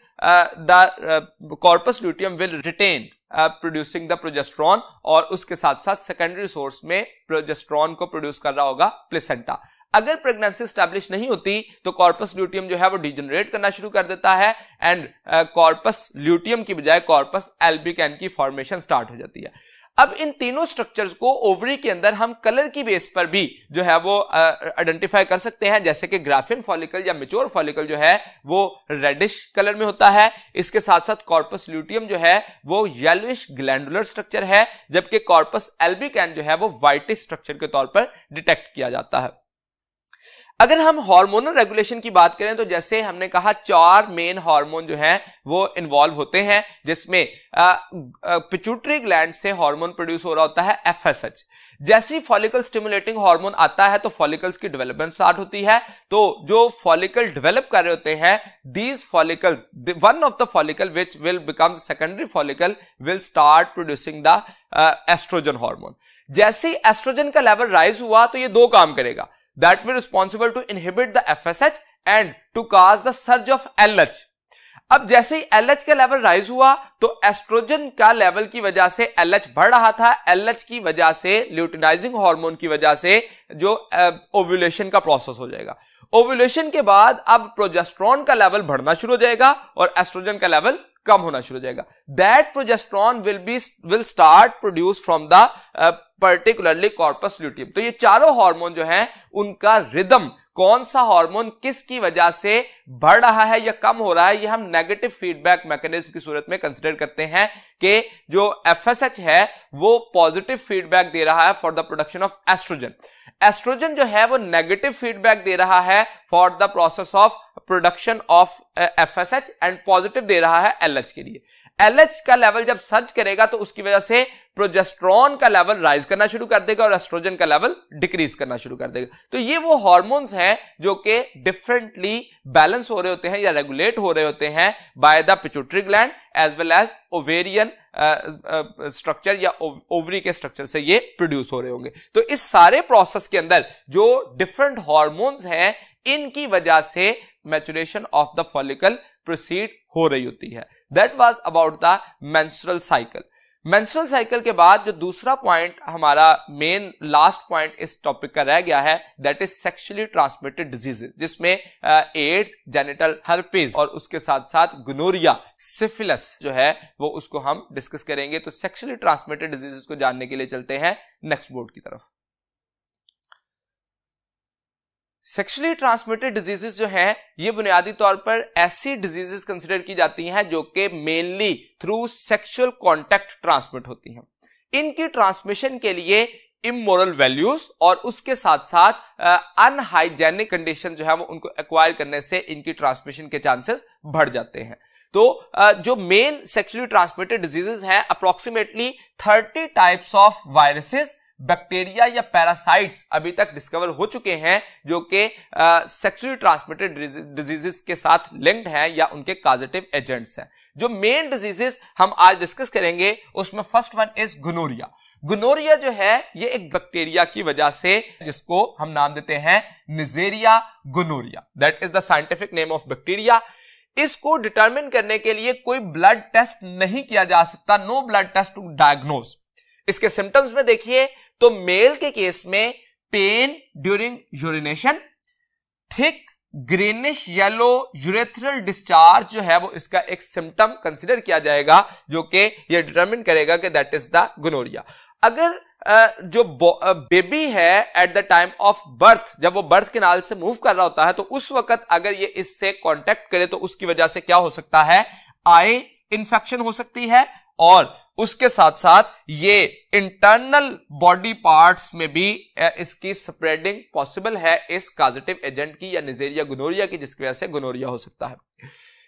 the corpus luteum will retain producing the progesterone और उसके साथ साथ सेकेंडरी सोर्स में प्रोजेस्ट्रॉन को प्रोड्यूस कर रहा होगा प्लेसेंटा अगर प्रेगनेंसी स्टैब्लिश नहीं होती तो कॉर्पस ल्यूटियम जो है वो डिजनरेट करना शुरू कर देता है एंड कॉर्पस ल्यूटियम की बजाय कॉर्पस एल्बिकैन की फॉर्मेशन स्टार्ट हो जाती है अब इन तीनों स्ट्रक्चर्स को ओवरी के अंदर हम कलर की बेस पर भी जो है वो आइडेंटिफाई कर सकते हैं जैसे कि ग्राफिन फॉलिकल या मिच्योर फॉलिकल जो है वो रेडिश कलर में होता है इसके साथ साथ कॉर्पस ल्यूटियम जो है वो येलोइश ग्लैंडुलर स्ट्रक्चर है जबकि कॉर्पस एल्बिकैन जो है वो व्हाइटिश स्ट्रक्चर के तौर पर डिटेक्ट किया जाता है अगर हम हार्मोनल रेगुलेशन की बात करें तो जैसे हमने कहा चार मेन हार्मोन जो हैं वो इन्वॉल्व होते हैं जिसमें पिचूटरी ग्लैंड से हार्मोन प्रोड्यूस हो रहा होता है एफएसएच जैसे ही फॉलिकल स्टिमुलेटिंग हार्मोन आता है तो फॉलिकल्स की डेवलपमेंट स्टार्ट होती है तो जो फॉलिकल डेवलप कर रहे होते हैं these follicles one of the follicle which will become secondary follicle will start producing the estrogen hormone जैसे एस्ट्रोजन का लेवल राइज हुआ तो ये दो काम करेगा that were responsible to inhibit the FSH and to cause the surge of LH. अब जैसे ही LH का लेवल राइज हुआ तो एस्ट्रोजन का लेवल की वजह से LH बढ़ रहा था LH की वजह से ल्यूटिनाइजिंग हार्मोन की वजह से जो ओव्यूलेशन का प्रोसेस हो जाएगा ओव्यूलेशन के बाद अब प्रोजेस्ट्रॉन का लेवल बढ़ना शुरू हो जाएगा और एस्ट्रोजन का लेवल कम होना शुरू हो जाएगा that progesterone will be will start produce from the particularly corpus luteum तो ये चारों हार्मोन जो हैं उनका रिदम कौन सा हार्मोन किसकी वजह से बढ़ रहा है या कम हो रहा है ये हम नेगेटिव फीडबैक मैकेनिज्म की सूरत में कंसिडर करते हैं कि जो एफएसएच है वो पॉजिटिव फीडबैक दे रहा है for the production of estrogen estrogen जो है वो नेगेटिव फीडबैक दे रहा है for the process of production of F S H and positive दे रहा है एल एच के लिए एलएच का लेवल जब सर्च करेगा तो उसकी वजह से प्रोजेस्ट्रॉन का लेवल राइज करना शुरू कर देगा और एस्ट्रोजन का लेवल डिक्रीज करना शुरू कर देगा तो ये वो हॉर्मोन्स हैं जो कि डिफरेंटली बैलेंस हो रहे होते हैं या रेगुलेट हो रहे होते हैं by the pituitary gland as well as ovarian structure या ओवरी के स्ट्रक्चर से ये प्रोड्यूस हो रहे होंगे तो इस सारे प्रोसेस के अंदर जो डिफरेंट हॉर्मोन्स हैं इनकी वजह से maturation of the follicle proceed हो रही होती है that was about the menstrual cycle menstrual cycle के बाद जो दूसरा पॉइंट हमारा मेन लास्ट पॉइंट इस टॉपिक का रह गया है that is sexually transmitted diseases जिसमें एड्स जेनिटल हर्पीज और उसके साथ साथ गुनोरिया सिफिलस जो है वो उसको हम डिस्कस करेंगे तो सेक्सुअली ट्रांसमिटेड डिजीजेस को जानने के लिए चलते हैं नेक्स्ट बोर्ड की तरफ सेक्सुअली ट्रांसमिटेड डिजीजेस जो हैं ये बुनियादी तौर पर ऐसी डिजीजेस कंसिडर की जाती हैं जो कि mainly through sexual contact transmit होती हैं इनकी ट्रांसमिशन के लिए इमोरल वैल्यूज और उसके साथ साथ अनहाइजेनिक कंडीशन जो है वो उनको एक्वायर करने से इनकी ट्रांसमिशन के चांसेस बढ़ जाते हैं तो uh, जो मेन सेक्सुअली ट्रांसमिटेड डिजीजेस हैं approximately thirty types of viruses bacteria या पैरासाइट्स अभी तक डिस्कवर हो चुके हैं जो कि सेक्सुअली ट्रांसमिटेड डिजीजेस के साथ लिंक्ड हैं या उनके काजिटिव एजेंट्स हैं जो मेन डिजीजेस हम आज डिस्कस करेंगे उसमें first one is gonorrhoea gonorrhoea जो है ये एक बैक्टीरिया की वजह से जिसको हम नाम देते हैं Neisseria gonorrhoeae that is the scientific name of bacteria इसको डिटरमिन करने के लिए कोई ब्लड टेस्ट नहीं किया जा सकता no blood test to diagnose इसके सिम्टम्स में देखिए तो मेल के केस में pain during urination thick greenish yellow urethral discharge जो है वो इसका एक सिम्टम कंसिडर किया जाएगा जो कि ये डिटर्मिन करेगा कि दैट इज द गोरिया अगर जो बेबी है at the time of birth जब वो बर्थ के नाल से मूव कर रहा होता है तो उस वक्त अगर ये इससे कांटेक्ट करे तो उसकी वजह से क्या हो सकता है आई इन्फेक्शन हो सकती है और उसके साथ साथ ये इंटरनल बॉडी पार्ट्स में भी इसकी स्प्रेडिंग पॉसिबल है इस काजिटिव एजेंट की या निजेरिया गुनोरिया की जिसकी वजह से गुनोरिया हो सकता है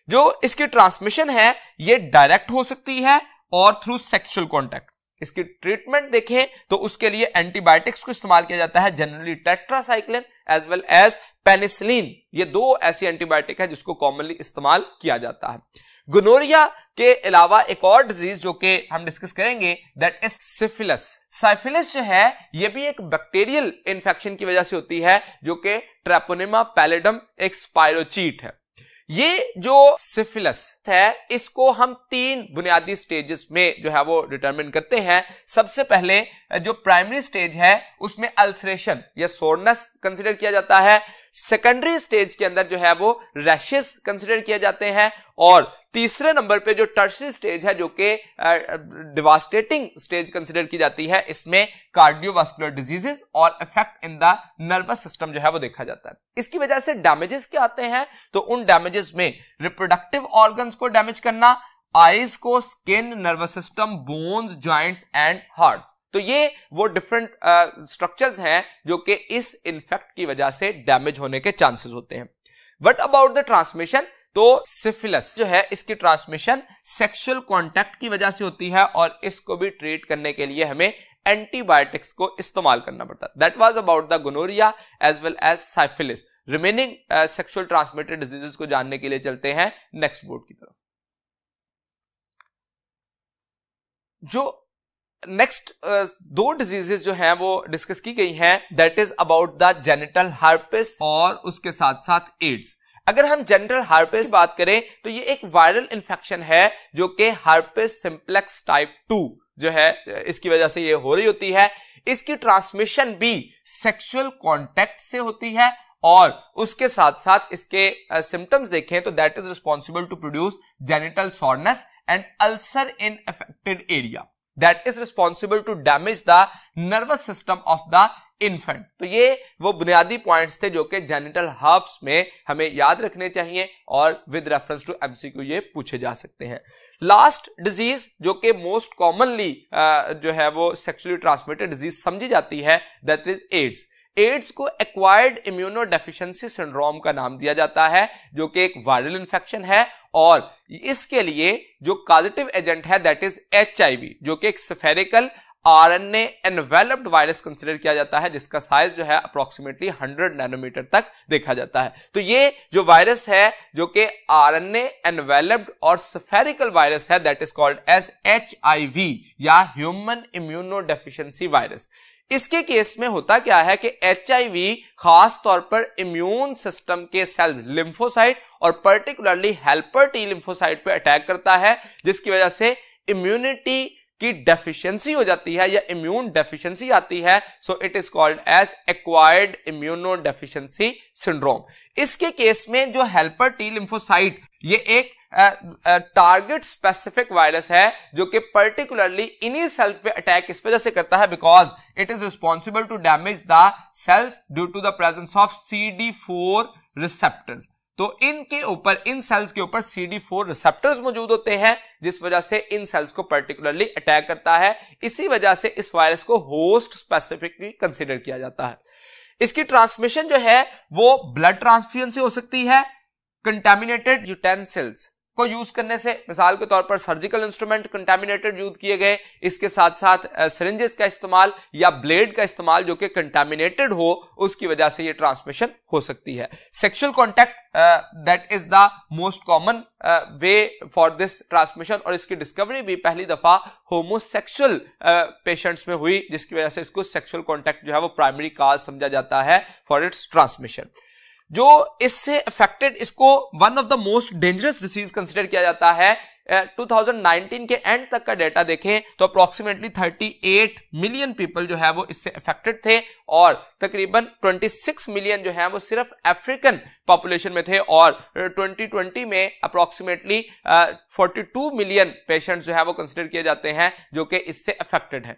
जो इसकी ट्रांसमिशन है ये डायरेक्ट हो सकती है और थ्रू सेक्सुअल कॉन्टैक्ट इसकी ट्रीटमेंट देखें तो उसके लिए एंटीबायोटिक्स को इस्तेमाल किया जाता है generally tetracycline as well as penicillin ये दो ऐसी एंटीबायोटिक है जिसको कॉमनली इस्तेमाल किया जाता है गुनोरिया के अलावा एक और डिजीज जो कि हम डिस्कस करेंगे दैट इज सिफिलस साइफिलिस जो है ये भी एक बैक्टीरियल इन्फेक्शन की वजह से होती है जो कि ट्रेपोनिमा पैलेडम एक स्पायरोचीट है ये जो सिफिलस है इसको हम तीन बुनियादी स्टेजेस में जो है वो डिटरमिन करते हैं सबसे पहले जो प्राइमरी स्टेज है उसमें अल्सरेशन या सोरनेस कंसिडर किया जाता है सेकेंडरी स्टेज के अंदर जो है वो रैशेस कंसिडर किए जाते हैं और तीसरे नंबर पे जो टर्सरी स्टेज है जो कि डिवास्टेटिंग स्टेज कंसिडर की जाती है इसमें कार्डियोवास्कुलर डिजीजेस और effect in the nervous system जो है वो देखा जाता है इसकी वजह से डैमेजेस क्या आते हैं तो उन डैमेजेस में रिप्रोडक्टिव ऑर्गन्स को डैमेज करना आईज को skin nervous system bones joints and heart तो ये वो डिफरेंट स्ट्रक्चर्स uh, हैं जो कि इस इन्फेक्ट की वजह से डैमेज होने के चांसेस होते हैं वट अबाउट द ट्रांसमिशन तो सिफिलस जो है इसकी ट्रांसमिशन सेक्सुअल कॉन्टेक्ट की वजह से होती है और इसको भी ट्रीट करने के लिए हमें एंटीबायोटिक्स को इस्तेमाल करना पड़ता है that was about the gonorrhoea as well as syphilis remaining sexual transmitted diseases को जानने के लिए चलते हैं नेक्स्ट बोर्ड की तरफ जो नेक्स्ट uh, दो डिजीजेस जो हैं वो डिस्कस की गई हैं that is about the genital herpes और उसके साथ साथ एड्स अगर हम जनरल हार्पिस बात करें तो ये एक वायरल इन्फेक्शन है जो कि हार्पिस सिंप्लेक्स टाइप टू जो है इसकी वजह से ये हो रही होती है इसकी ट्रांसमिशन भी सेक्सुअल कॉन्टेक्ट से होती है और उसके साथ साथ इसके सिम्टम्स uh, देखें तो that is responsible to produce genital soreness and ulcer in affected area that is responsible to damage the nervous system of the infant तो ये वो बुनियादी पॉइंट्स थे जो कि जेनिटल हर्ब्स में हमें याद रखने चाहिए और विद रेफरेंस टू एमसीक्यू ये पूछे जा सकते हैं लास्ट डिजीज जो कि मोस्ट कॉमनली जो है वो सेक्सुअली ट्रांसमिटेड डिजीज समझी जाती है दैट इज एड्स एड्स को एक्वायर्ड इम्यूनो डेफिशिएंसी सिंड्रोम का नाम दिया जाता है जो कि एक वायरल इन्फेक्शन है और इसके लिए जो पॉजिटिव एजेंट है दैट इज एच जो कि एक spherical RNA enveloped virus consider किया जाता है जिसका साइज जो है अप्रोक्सीमेटली 100 नैनोमीटर तक देखा जाता है तो ये जो वायरस है जो कि आरएनए एनवेलप्ड और सफेरिकल वायरस है that is called as H या ह्यूमन इम्यूनो वायरस इसके केस में होता क्या है कि एच खास तौर पर इम्यून सिस्टम के सेल्स लिम्फोसाइट और पर्टिकुलरली हेल्पर टी लिम्फोसाइट पे अटैक करता है जिसकी वजह से इम्यूनिटी की डेफिशिएंसी हो जाती है या इम्यून डेफिशिएंसी आती है so it is called as acquired immunodeficiency syndrome इसके केस में जो हेल्पर टी लिम्फोसाइट ये एक टारगेट स्पेसिफिक वायरस है जो कि पर्टिकुलरली इन्हीं सेल्स पे अटैक इस वजह से करता है because it is responsible to damage the cells due to the presence of C D four receptors तो इनके ऊपर इन सेल्स के ऊपर सी डी फोर रिसेप्टर्स मौजूद होते हैं जिस वजह से इन सेल्स को पर्टिकुलरली अटैक करता है इसी वजह से इस वायरस को होस्ट स्पेसिफिकली कंसिडर किया जाता है इसकी ट्रांसमिशन जो है वो ब्लड ट्रांसफ्यूजन से हो सकती है कंटेमिनेटेड यूटेंसिल्स को यूज करने से मिसाल के तौर पर सर्जिकल इंस्ट्रूमेंट कंटेमिनेटेड यूज किए गए इसके साथ साथ सरेंजेस का इस्तेमाल या ब्लेड का इस्तेमाल जो कि कंटेमिनेटेड हो उसकी वजह से ये ट्रांसमिशन हो सकती है sexual contact that is the most common way for this transmission और इसकी डिस्कवरी भी पहली दफा होमोसेक्सुअल पेशेंट्स में हुई जिसकी वजह से इसको सेक्सुअल कॉन्टैक्ट जो है वो प्राइमरी काज समझा जाता है फॉर इट्स ट्रांसमिशन जो इससे अफेक्टेड इसको one of the most dangerous disease consider किया जाता है 2019 के एंड तक का डेटा देखें तो अप्रोक्सीमेटली 38 मिलियन पीपल जो है वो इससे अफेक्टेड थे और तकरीबन 26 मिलियन जो है वो सिर्फ अफ्रीकन पॉपुलेशन में थे और 2020 में अप्रोक्सीमेटली 42 मिलियन पेशेंट जो है वो कंसिडर किए जाते हैं जो कि इससे अफेक्टेड है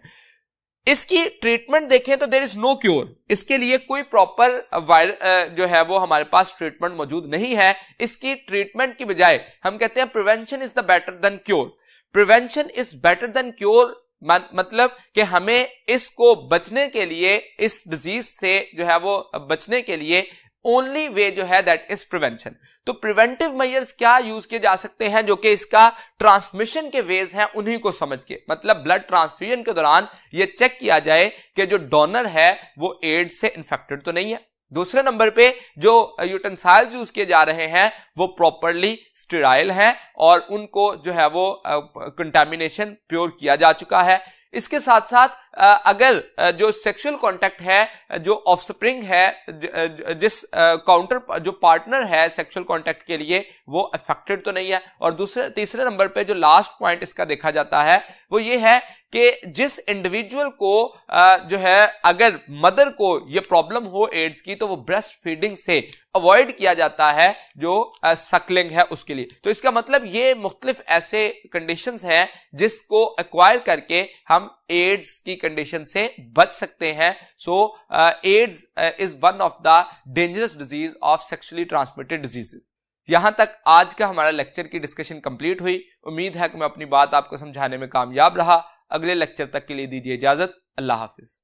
इसकी ट्रीटमेंट देखें तो देर इज नो क्योर इसके लिए कोई प्रॉपर वायर जो है वो हमारे पास ट्रीटमेंट मौजूद नहीं है इसकी ट्रीटमेंट की बजाय हम कहते हैं prevention is the better than cure prevention is better than cure मतलब कि हमें इसको बचने के लिए इस डिजीज से जो है वो बचने के लिए ओनली वे जो है दैट इज प्रिवेंशन तो प्रिवेंटिव मेजर्स क्या यूज किए जा सकते हैं जो कि इसका ट्रांसमिशन के वेज हैं उन्हीं को समझ के मतलब ब्लड ट्रांसफ्यूजन के दौरान यह चेक किया जाए कि जो डोनर है वो एड्स से इंफेक्टेड तो नहीं है दूसरे नंबर पे जो यूटेंसाइल्स यूज किए जा रहे हैं वो प्रॉपरली स्टेराइल हैं और उनको जो है वो कंटेमिनेशन प्योर किया जा चुका है इसके साथ साथ अगर जो सेक्सुअल कांटेक्ट है जो ऑफस्प्रिंग है जिस काउंटर जो पार्टनर है सेक्सुअल कांटेक्ट के लिए वो अफेक्टेड तो नहीं है और दूसरे तीसरे नंबर पे जो लास्ट पॉइंट इसका देखा जाता है वो ये है कि जिस इंडिविजुअल को जो है अगर मदर को ये प्रॉब्लम हो एड्स की तो वो ब्रेस्ट फीडिंग से अवॉइड किया जाता है जो सकलिंग है उसके लिए तो इसका मतलब ये मुख्तलिफ ऐसे कंडीशंस हैं जिसको एक्वायर करके हम एड्स की कंडीशन से बच सकते हैं so AIDS is one of the dangerous disease of sexually transmitted diseases यहां तक आज का हमारा लेक्चर की डिस्कशन कंप्लीट हुई उम्मीद है कि मैं अपनी बात आपको समझाने में कामयाब रहा अगले लेक्चर तक के लिए दीजिए इजाज़त अल्लाह हाफिज़